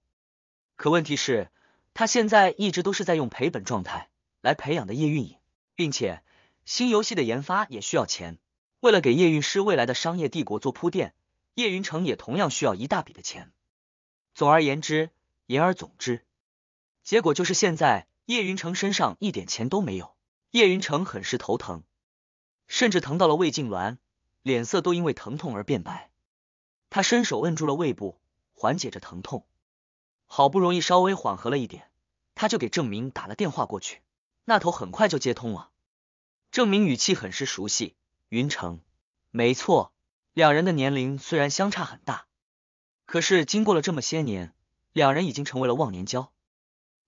可问题是，他现在一直都是在用赔本状态来培养的夜运营，并且新游戏的研发也需要钱。为了给叶运师未来的商业帝国做铺垫，叶云成也同样需要一大笔的钱。总而言之，言而总之，结果就是现在叶云成身上一点钱都没有，叶云成很是头疼，甚至疼到了胃痉挛，脸色都因为疼痛而变白，他伸手摁住了胃部，缓解着疼痛。好不容易稍微缓和了一点，他就给郑明打了电话过去，那头很快就接通了。郑明语气很是熟悉，云城，没错，两人的年龄虽然相差很大，可是经过了这么些年，两人已经成为了忘年交，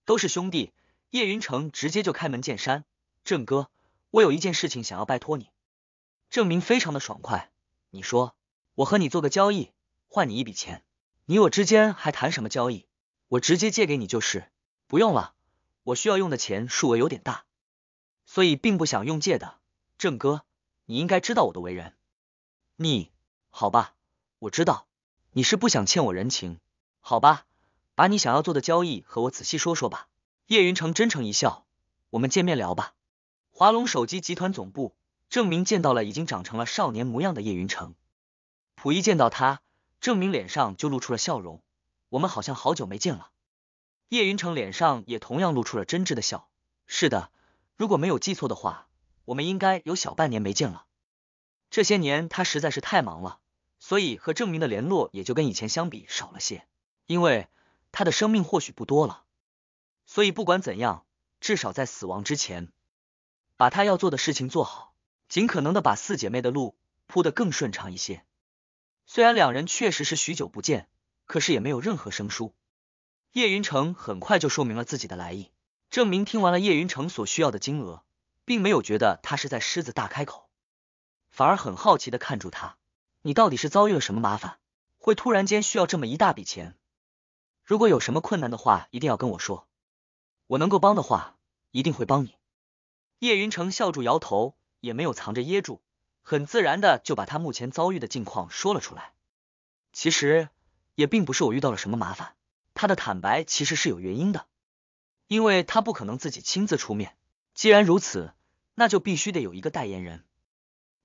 都是兄弟。叶云城直接就开门见山：“郑哥，我有一件事情想要拜托你。”郑明非常的爽快，你说我和你做个交易，换你一笔钱，你我之间还谈什么交易？我直接借给你就是，不用了，我需要用的钱数额有点大，所以并不想用借的。郑哥，你应该知道我的为人，你好吧，我知道你是不想欠我人情，好吧，把你想要做的交易和我仔细说说吧。叶云成真诚一笑，我们见面聊吧。华龙手机集团总部。郑明见到了已经长成了少年模样的叶云成，溥仪见到他，郑明脸上就露出了笑容。我们好像好久没见了。叶云成脸上也同样露出了真挚的笑。是的，如果没有记错的话，我们应该有小半年没见了。这些年他实在是太忙了，所以和郑明的联络也就跟以前相比少了些。因为他的生命或许不多了，所以不管怎样，至少在死亡之前，把他要做的事情做好。尽可能的把四姐妹的路铺得更顺畅一些。虽然两人确实是许久不见，可是也没有任何生疏。叶云成很快就说明了自己的来意。郑明听完了叶云成所需要的金额，并没有觉得他是在狮子大开口，反而很好奇的看住他：“你到底是遭遇了什么麻烦，会突然间需要这么一大笔钱？如果有什么困难的话，一定要跟我说，我能够帮的话，一定会帮你。”叶云成笑住摇头。也没有藏着掖住，很自然的就把他目前遭遇的境况说了出来。其实也并不是我遇到了什么麻烦，他的坦白其实是有原因的，因为他不可能自己亲自出面。既然如此，那就必须得有一个代言人。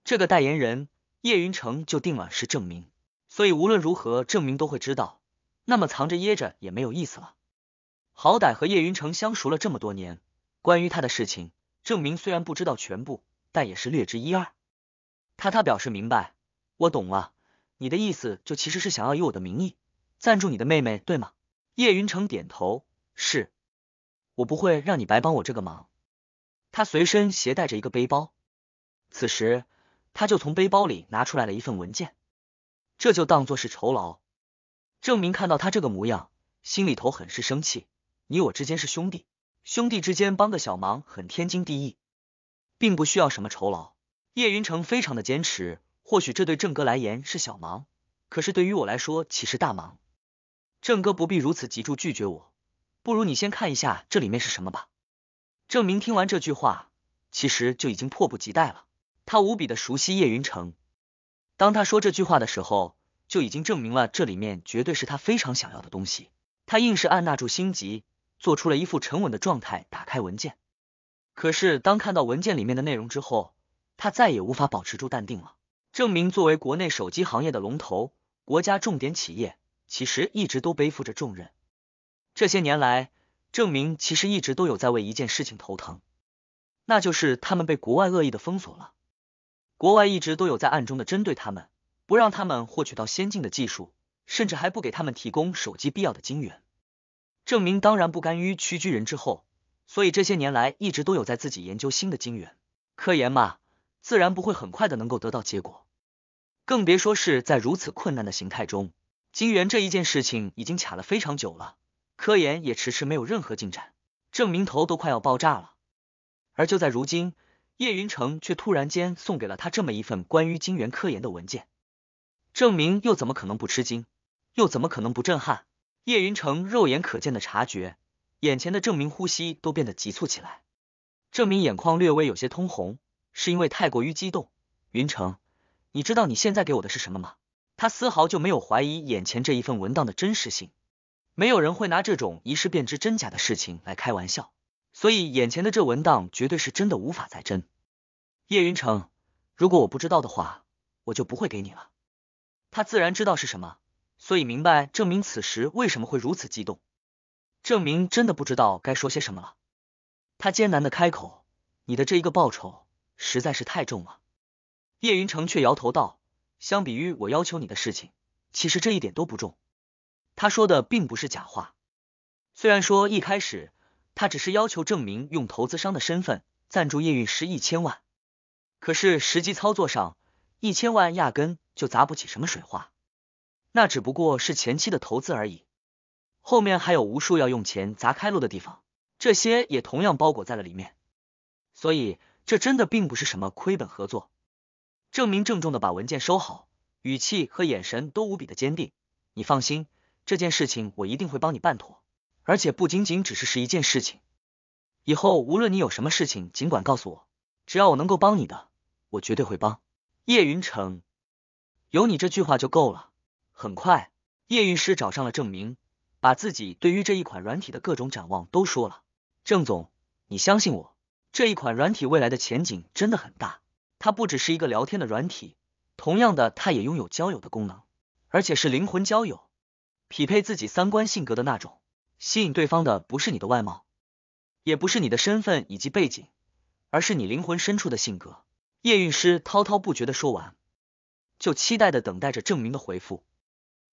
这个代言人叶云成就定了是证明，所以无论如何证明都会知道，那么藏着掖着也没有意思了。好歹和叶云城相熟了这么多年，关于他的事情，证明虽然不知道全部。但也是略知一二，他他表示明白，我懂了，你的意思就其实是想要以我的名义赞助你的妹妹，对吗？叶云成点头，是我不会让你白帮我这个忙。他随身携带着一个背包，此时他就从背包里拿出来了一份文件，这就当做是酬劳。郑明看到他这个模样，心里头很是生气。你我之间是兄弟，兄弟之间帮个小忙很天经地义。并不需要什么酬劳，叶云成非常的坚持。或许这对郑哥来言是小忙，可是对于我来说，岂是大忙？郑哥不必如此急着拒绝我，不如你先看一下这里面是什么吧。郑明听完这句话，其实就已经迫不及待了。他无比的熟悉叶云成，当他说这句话的时候，就已经证明了这里面绝对是他非常想要的东西。他硬是按捺住心急，做出了一副沉稳的状态，打开文件。可是，当看到文件里面的内容之后，他再也无法保持住淡定了。证明作为国内手机行业的龙头，国家重点企业，其实一直都背负着重任。这些年来，证明其实一直都有在为一件事情头疼，那就是他们被国外恶意的封锁了。国外一直都有在暗中的针对他们，不让他们获取到先进的技术，甚至还不给他们提供手机必要的晶源。证明当然不甘于屈居人之后。所以这些年来一直都有在自己研究新的晶圆。科研嘛，自然不会很快的能够得到结果，更别说是在如此困难的形态中，晶圆这一件事情已经卡了非常久了，科研也迟迟没有任何进展，证明头都快要爆炸了。而就在如今，叶云成却突然间送给了他这么一份关于晶圆科研的文件，证明又怎么可能不吃惊，又怎么可能不震撼？叶云成肉眼可见的察觉。眼前的郑明呼吸都变得急促起来，郑明眼眶略微有些通红，是因为太过于激动。云城，你知道你现在给我的是什么吗？他丝毫就没有怀疑眼前这一份文档的真实性，没有人会拿这种一试便知真假的事情来开玩笑，所以眼前的这文档绝对是真的，无法再真。叶云城，如果我不知道的话，我就不会给你了。他自然知道是什么，所以明白郑明此时为什么会如此激动。郑明真的不知道该说些什么了，他艰难的开口：“你的这一个报酬实在是太重了。”叶云成却摇头道：“相比于我要求你的事情，其实这一点都不重。”他说的并不是假话，虽然说一开始他只是要求郑明用投资商的身份赞助叶运师一千万，可是实际操作上一千万压根就砸不起什么水花，那只不过是前期的投资而已。后面还有无数要用钱砸开路的地方，这些也同样包裹在了里面，所以这真的并不是什么亏本合作。郑明郑重的把文件收好，语气和眼神都无比的坚定。你放心，这件事情我一定会帮你办妥，而且不仅仅只是是一件事情，以后无论你有什么事情，尽管告诉我，只要我能够帮你的，我绝对会帮。叶云成，有你这句话就够了。很快，叶运师找上了郑明。把自己对于这一款软体的各种展望都说了，郑总，你相信我，这一款软体未来的前景真的很大，它不只是一个聊天的软体，同样的，它也拥有交友的功能，而且是灵魂交友，匹配自己三观性格的那种，吸引对方的不是你的外貌，也不是你的身份以及背景，而是你灵魂深处的性格。叶韵诗滔滔不绝的说完，就期待的等待着郑明的回复，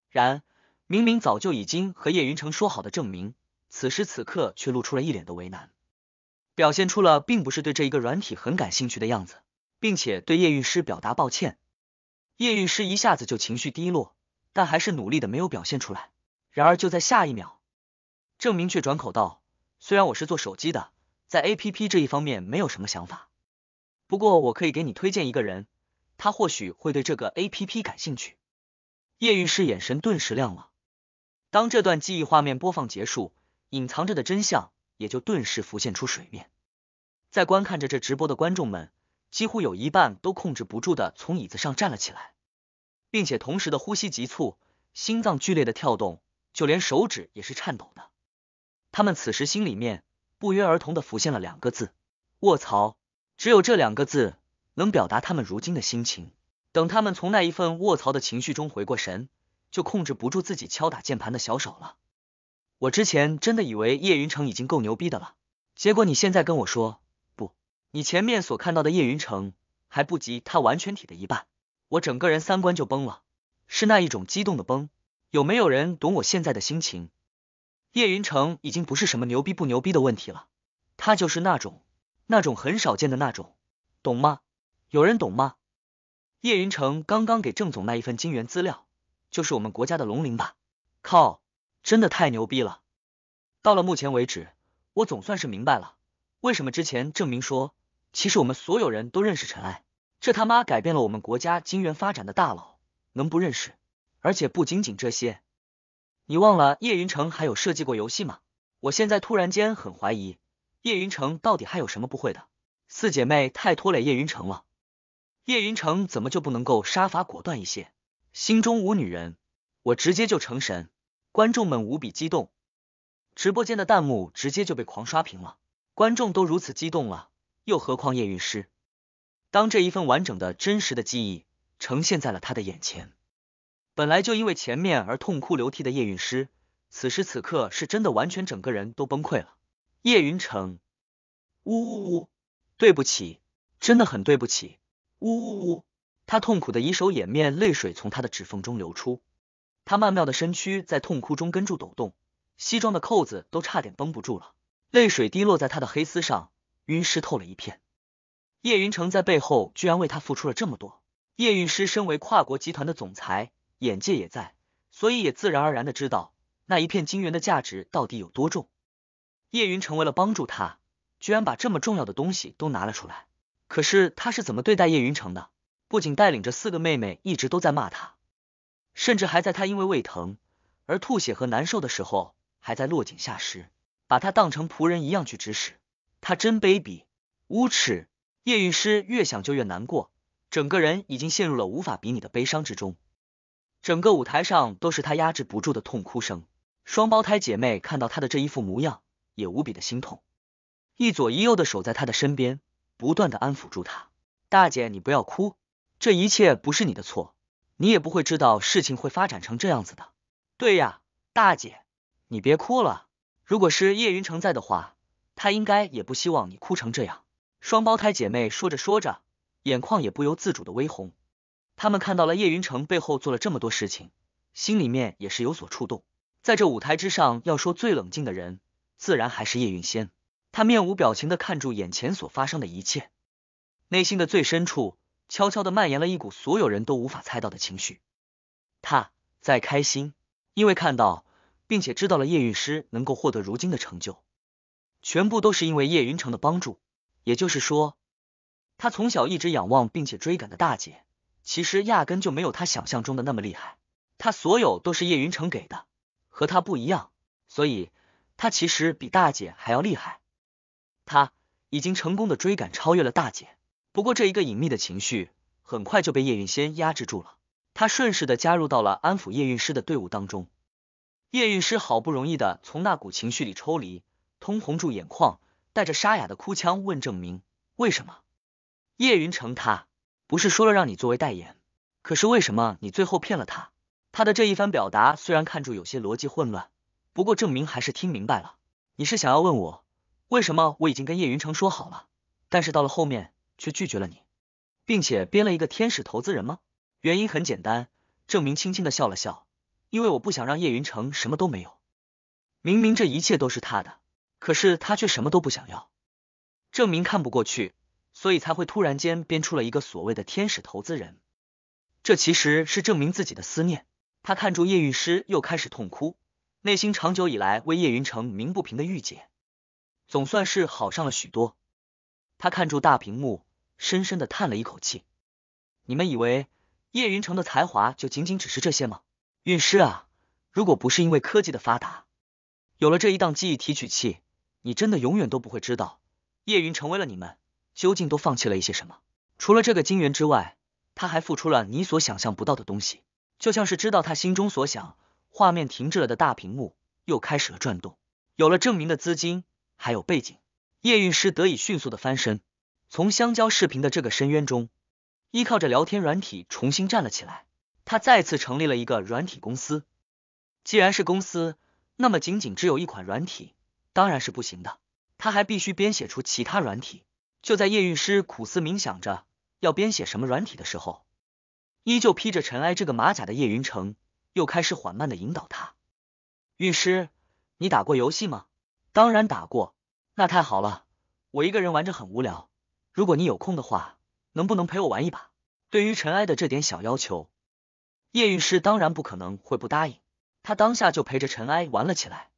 然。明明早就已经和叶云成说好的，郑明此时此刻却露出了一脸的为难，表现出了并不是对这一个软体很感兴趣的样子，并且对叶韵诗表达抱歉。叶韵诗一下子就情绪低落，但还是努力的没有表现出来。然而就在下一秒，郑明却转口道：“虽然我是做手机的，在 A P P 这一方面没有什么想法，不过我可以给你推荐一个人，他或许会对这个 A P P 感兴趣。”叶韵诗眼神顿时亮了。当这段记忆画面播放结束，隐藏着的真相也就顿时浮现出水面。在观看着这直播的观众们，几乎有一半都控制不住的从椅子上站了起来，并且同时的呼吸急促，心脏剧烈的跳动，就连手指也是颤抖的。他们此时心里面不约而同的浮现了两个字：卧槽！只有这两个字能表达他们如今的心情。等他们从那一份卧槽的情绪中回过神。就控制不住自己敲打键盘的小手了。我之前真的以为叶云成已经够牛逼的了，结果你现在跟我说不，你前面所看到的叶云成还不及他完全体的一半，我整个人三观就崩了，是那一种激动的崩。有没有人懂我现在的心情？叶云成已经不是什么牛逼不牛逼的问题了，他就是那种那种很少见的那种，懂吗？有人懂吗？叶云成刚刚给郑总那一份金元资料。就是我们国家的龙鳞吧，靠，真的太牛逼了！到了目前为止，我总算是明白了，为什么之前证明说，其实我们所有人都认识尘埃，这他妈改变了我们国家金元发展的大佬能不认识？而且不仅仅这些，你忘了叶云成还有设计过游戏吗？我现在突然间很怀疑，叶云成到底还有什么不会的？四姐妹太拖累叶云成了，叶云成怎么就不能够杀伐果断一些？心中无女人，我直接就成神。观众们无比激动，直播间的弹幕直接就被狂刷屏了。观众都如此激动了，又何况叶韵诗？当这一份完整的真实的记忆呈现在了他的眼前，本来就因为前面而痛哭流涕的叶韵诗，此时此刻是真的完全整个人都崩溃了。叶云成，呜呜呜，对不起，真的很对不起，呜呜呜。他痛苦的以手掩面，泪水从他的指缝中流出。他曼妙的身躯在痛哭中跟住抖动，西装的扣子都差点绷不住了。泪水滴落在他的黑丝上，晕湿透了一片。叶云成在背后居然为他付出了这么多。叶韵诗身为跨国集团的总裁，眼界也在，所以也自然而然的知道那一片金元的价值到底有多重。叶云成为了帮助他，居然把这么重要的东西都拿了出来。可是他是怎么对待叶云成的？不仅带领着四个妹妹一直都在骂他，甚至还在他因为胃疼而吐血和难受的时候，还在落井下石，把他当成仆人一样去指使。他真卑鄙无耻！叶玉诗越想就越难过，整个人已经陷入了无法比拟的悲伤之中。整个舞台上都是他压制不住的痛哭声。双胞胎姐妹看到他的这一副模样，也无比的心痛，一左一右的守在他的身边，不断的安抚住他。大姐，你不要哭。这一切不是你的错，你也不会知道事情会发展成这样子的。对呀，大姐，你别哭了。如果是叶云成在的话，他应该也不希望你哭成这样。双胞胎姐妹说着说着，眼眶也不由自主的微红。他们看到了叶云成背后做了这么多事情，心里面也是有所触动。在这舞台之上，要说最冷静的人，自然还是叶云仙。他面无表情的看住眼前所发生的一切，内心的最深处。悄悄的蔓延了一股所有人都无法猜到的情绪。他在开心，因为看到并且知道了叶韵诗能够获得如今的成就，全部都是因为叶云城的帮助。也就是说，他从小一直仰望并且追赶的大姐，其实压根就没有他想象中的那么厉害。他所有都是叶云城给的，和他不一样，所以他其实比大姐还要厉害。他已经成功的追赶超越了大姐。不过这一个隐秘的情绪很快就被叶韵仙压制住了，他顺势的加入到了安抚叶韵诗的队伍当中。叶韵诗好不容易的从那股情绪里抽离，通红住眼眶，带着沙哑的哭腔问郑明：“为什么？叶云成他不是说了让你作为代言，可是为什么你最后骗了他？”他的这一番表达虽然看住有些逻辑混乱，不过郑明还是听明白了，你是想要问我为什么？我已经跟叶云成说好了，但是到了后面。却拒绝了你，并且编了一个天使投资人吗？原因很简单，证明轻轻的笑了笑，因为我不想让叶云成什么都没有。明明这一切都是他的，可是他却什么都不想要。证明看不过去，所以才会突然间编出了一个所谓的天使投资人。这其实是证明自己的思念。他看住叶玉诗，又开始痛哭，内心长久以来为叶云成鸣不平的御姐，总算是好上了许多。他看住大屏幕。深深的叹了一口气，你们以为叶云城的才华就仅仅只是这些吗？运师啊，如果不是因为科技的发达，有了这一档记忆提取器，你真的永远都不会知道叶云成为了你们究竟都放弃了一些什么。除了这个金元之外，他还付出了你所想象不到的东西，就像是知道他心中所想。画面停滞了的大屏幕又开始了转动，有了证明的资金还有背景，叶运师得以迅速的翻身。从香蕉视频的这个深渊中，依靠着聊天软体重新站了起来。他再次成立了一个软体公司。既然是公司，那么仅仅只有一款软体当然是不行的。他还必须编写出其他软体。就在叶韵诗苦思冥想着要编写什么软体的时候，依旧披着尘埃这个马甲的叶云成又开始缓慢的引导他。韵师，你打过游戏吗？当然打过。那太好了，我一个人玩着很无聊。如果你有空的话，能不能陪我玩一把？对于尘埃的这点小要求，叶玉师当然不可能会不答应。他当下就陪着尘埃玩了起来。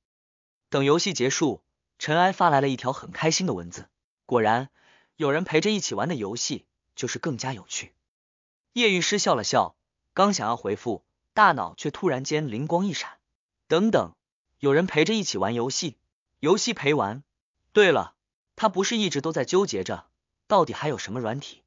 等游戏结束，尘埃发来了一条很开心的文字。果然，有人陪着一起玩的游戏就是更加有趣。叶玉师笑了笑，刚想要回复，大脑却突然间灵光一闪：等等，有人陪着一起玩游戏，游戏陪玩。对了，他不是一直都在纠结着？到底还有什么软体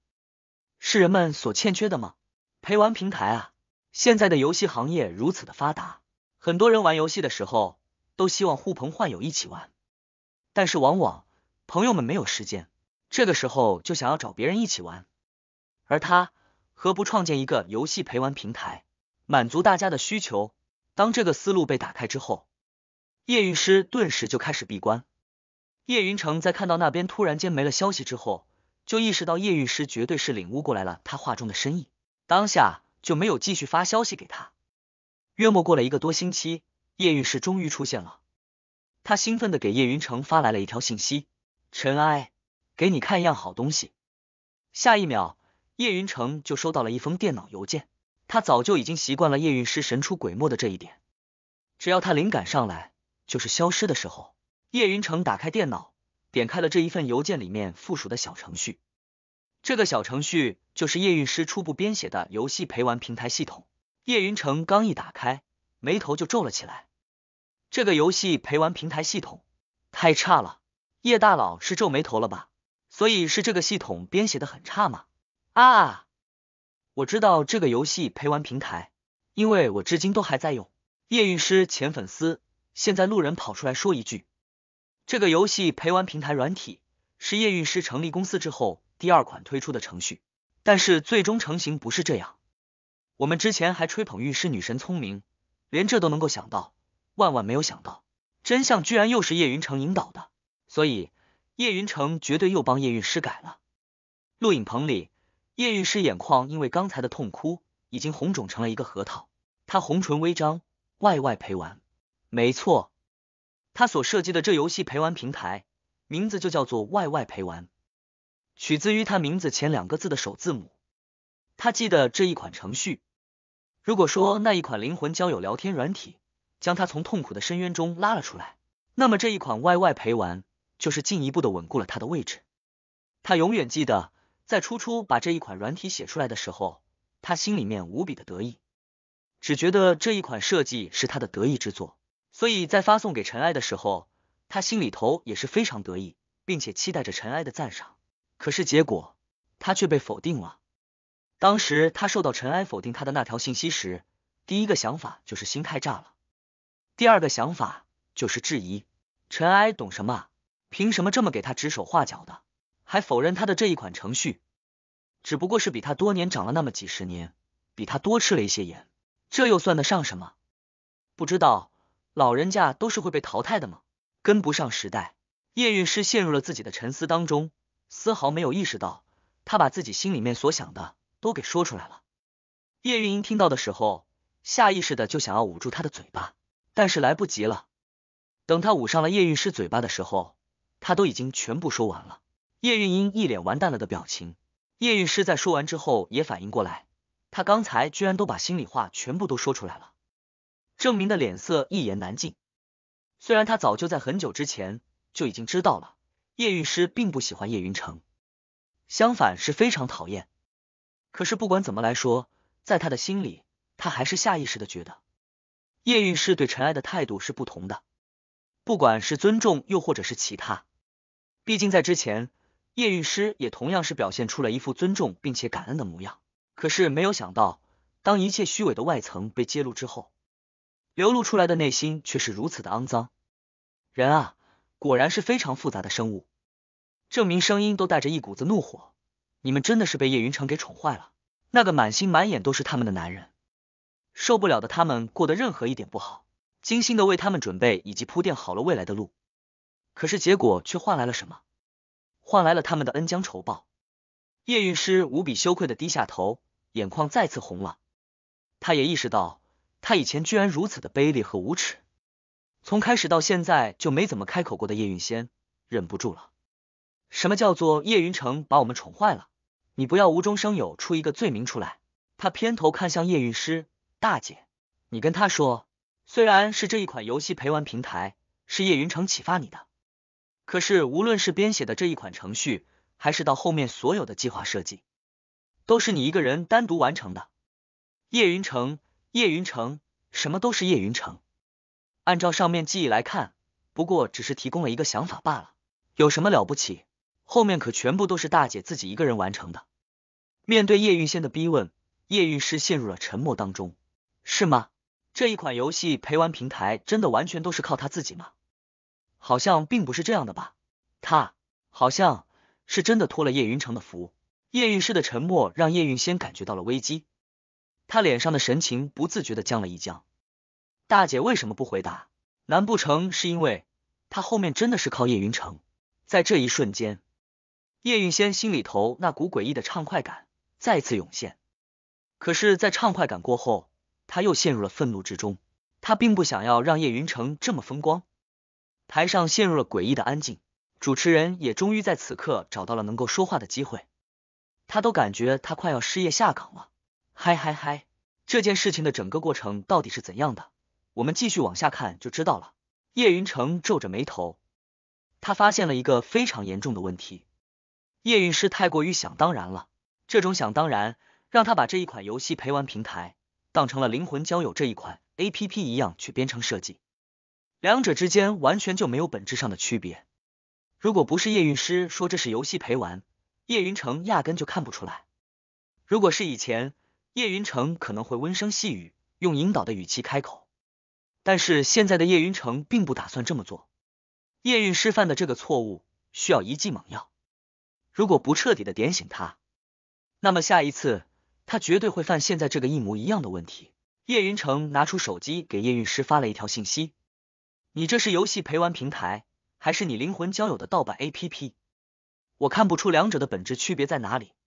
是人们所欠缺的吗？陪玩平台啊！现在的游戏行业如此的发达，很多人玩游戏的时候都希望互朋唤友一起玩，但是往往朋友们没有时间，这个时候就想要找别人一起玩。而他何不创建一个游戏陪玩平台，满足大家的需求？当这个思路被打开之后，叶韵诗顿时就开始闭关。叶云成在看到那边突然间没了消息之后。就意识到叶韵诗绝对是领悟过来了他话中的深意，当下就没有继续发消息给他。约莫过了一个多星期，叶韵诗终于出现了，他兴奋的给叶云成发来了一条信息：尘埃，给你看一样好东西。下一秒，叶云城就收到了一封电脑邮件，他早就已经习惯了叶韵诗神出鬼没的这一点，只要他灵感上来，就是消失的时候。叶云城打开电脑。点开了这一份邮件里面附属的小程序，这个小程序就是叶运师初步编写的游戏陪玩平台系统。叶云成刚一打开，眉头就皱了起来。这个游戏陪玩平台系统太差了，叶大佬是皱眉头了吧？所以是这个系统编写的很差吗？啊，我知道这个游戏陪玩平台，因为我至今都还在用。叶运师前粉丝，现在路人跑出来说一句。这个游戏陪玩平台软体是叶韵诗成立公司之后第二款推出的程序，但是最终成型不是这样。我们之前还吹捧韵师女神聪明，连这都能够想到，万万没有想到，真相居然又是叶云成引导的。所以叶云成绝对又帮叶韵诗改了。录影棚里，叶韵诗眼眶因为刚才的痛哭已经红肿成了一个核桃，她红唇微张，外外陪玩，没错。他所设计的这游戏陪玩平台，名字就叫做 “YY 陪玩”，取自于他名字前两个字的首字母。他记得这一款程序，如果说那一款灵魂交友聊天软体将他从痛苦的深渊中拉了出来，那么这一款 YY 陪玩就是进一步的稳固了他的位置。他永远记得，在初初把这一款软体写出来的时候，他心里面无比的得意，只觉得这一款设计是他的得意之作。所以在发送给尘埃的时候，他心里头也是非常得意，并且期待着尘埃的赞赏。可是结果他却被否定了。当时他受到尘埃否定他的那条信息时，第一个想法就是心态炸了，第二个想法就是质疑：尘埃懂什么凭什么这么给他指手画脚的，还否认他的这一款程序？只不过是比他多年长了那么几十年，比他多吃了一些盐，这又算得上什么？不知道。老人家都是会被淘汰的吗？跟不上时代。叶韵诗陷入了自己的沉思当中，丝毫没有意识到他把自己心里面所想的都给说出来了。叶韵英听到的时候，下意识的就想要捂住他的嘴巴，但是来不及了。等他捂上了叶韵诗嘴巴的时候，他都已经全部说完了。叶韵英一脸完蛋了的表情。叶韵诗在说完之后也反应过来，他刚才居然都把心里话全部都说出来了。郑明的脸色一言难尽。虽然他早就在很久之前就已经知道了叶韵诗并不喜欢叶云成，相反是非常讨厌。可是不管怎么来说，在他的心里，他还是下意识的觉得叶韵诗对尘埃的态度是不同的，不管是尊重又或者是其他。毕竟在之前，叶韵诗也同样是表现出了一副尊重并且感恩的模样。可是没有想到，当一切虚伪的外层被揭露之后。流露出来的内心却是如此的肮脏。人啊，果然是非常复杂的生物。证明声音都带着一股子怒火。你们真的是被叶云成给宠坏了。那个满心满眼都是他们的男人，受不了的他们过得任何一点不好，精心的为他们准备以及铺垫好了未来的路。可是结果却换来了什么？换来了他们的恩将仇报。叶韵诗无比羞愧的低下头，眼眶再次红了。他也意识到。他以前居然如此的卑劣和无耻，从开始到现在就没怎么开口过的叶韵仙忍不住了。什么叫做叶云城把我们宠坏了？你不要无中生有出一个罪名出来。他偏头看向叶韵诗大姐，你跟他说，虽然是这一款游戏陪玩平台是叶云城启发你的，可是无论是编写的这一款程序，还是到后面所有的计划设计，都是你一个人单独完成的。叶云城。叶云城，什么都是叶云城。按照上面记忆来看，不过只是提供了一个想法罢了，有什么了不起？后面可全部都是大姐自己一个人完成的。面对叶韵仙的逼问，叶韵诗陷入了沉默当中。是吗？这一款游戏陪玩平台真的完全都是靠他自己吗？好像并不是这样的吧，他好像是真的托了叶云城的福。叶韵诗的沉默让叶韵仙感觉到了危机。他脸上的神情不自觉的僵了一僵。大姐为什么不回答？难不成是因为她后面真的是靠叶云成？在这一瞬间，叶韵仙心里头那股诡异的畅快感再次涌现。可是，在畅快感过后，他又陷入了愤怒之中。他并不想要让叶云成这么风光。台上陷入了诡异的安静。主持人也终于在此刻找到了能够说话的机会。他都感觉他快要失业下岗了。嗨嗨嗨！这件事情的整个过程到底是怎样的？我们继续往下看就知道了。叶云成皱着眉头，他发现了一个非常严重的问题：叶韵诗太过于想当然了。这种想当然让他把这一款游戏陪玩平台当成了灵魂交友这一款 A P P 一样去编程设计，两者之间完全就没有本质上的区别。如果不是叶韵诗说这是游戏陪玩，叶云成压根就看不出来。如果是以前，叶云成可能会温声细语，用引导的语气开口，但是现在的叶云成并不打算这么做。叶韵师犯的这个错误需要一剂猛药，如果不彻底的点醒他，那么下一次他绝对会犯现在这个一模一样的问题。叶云成拿出手机给叶韵师发了一条信息：你这是游戏陪玩平台，还是你灵魂交友的盗版 A P P？我看不出两者的本质区别在哪里。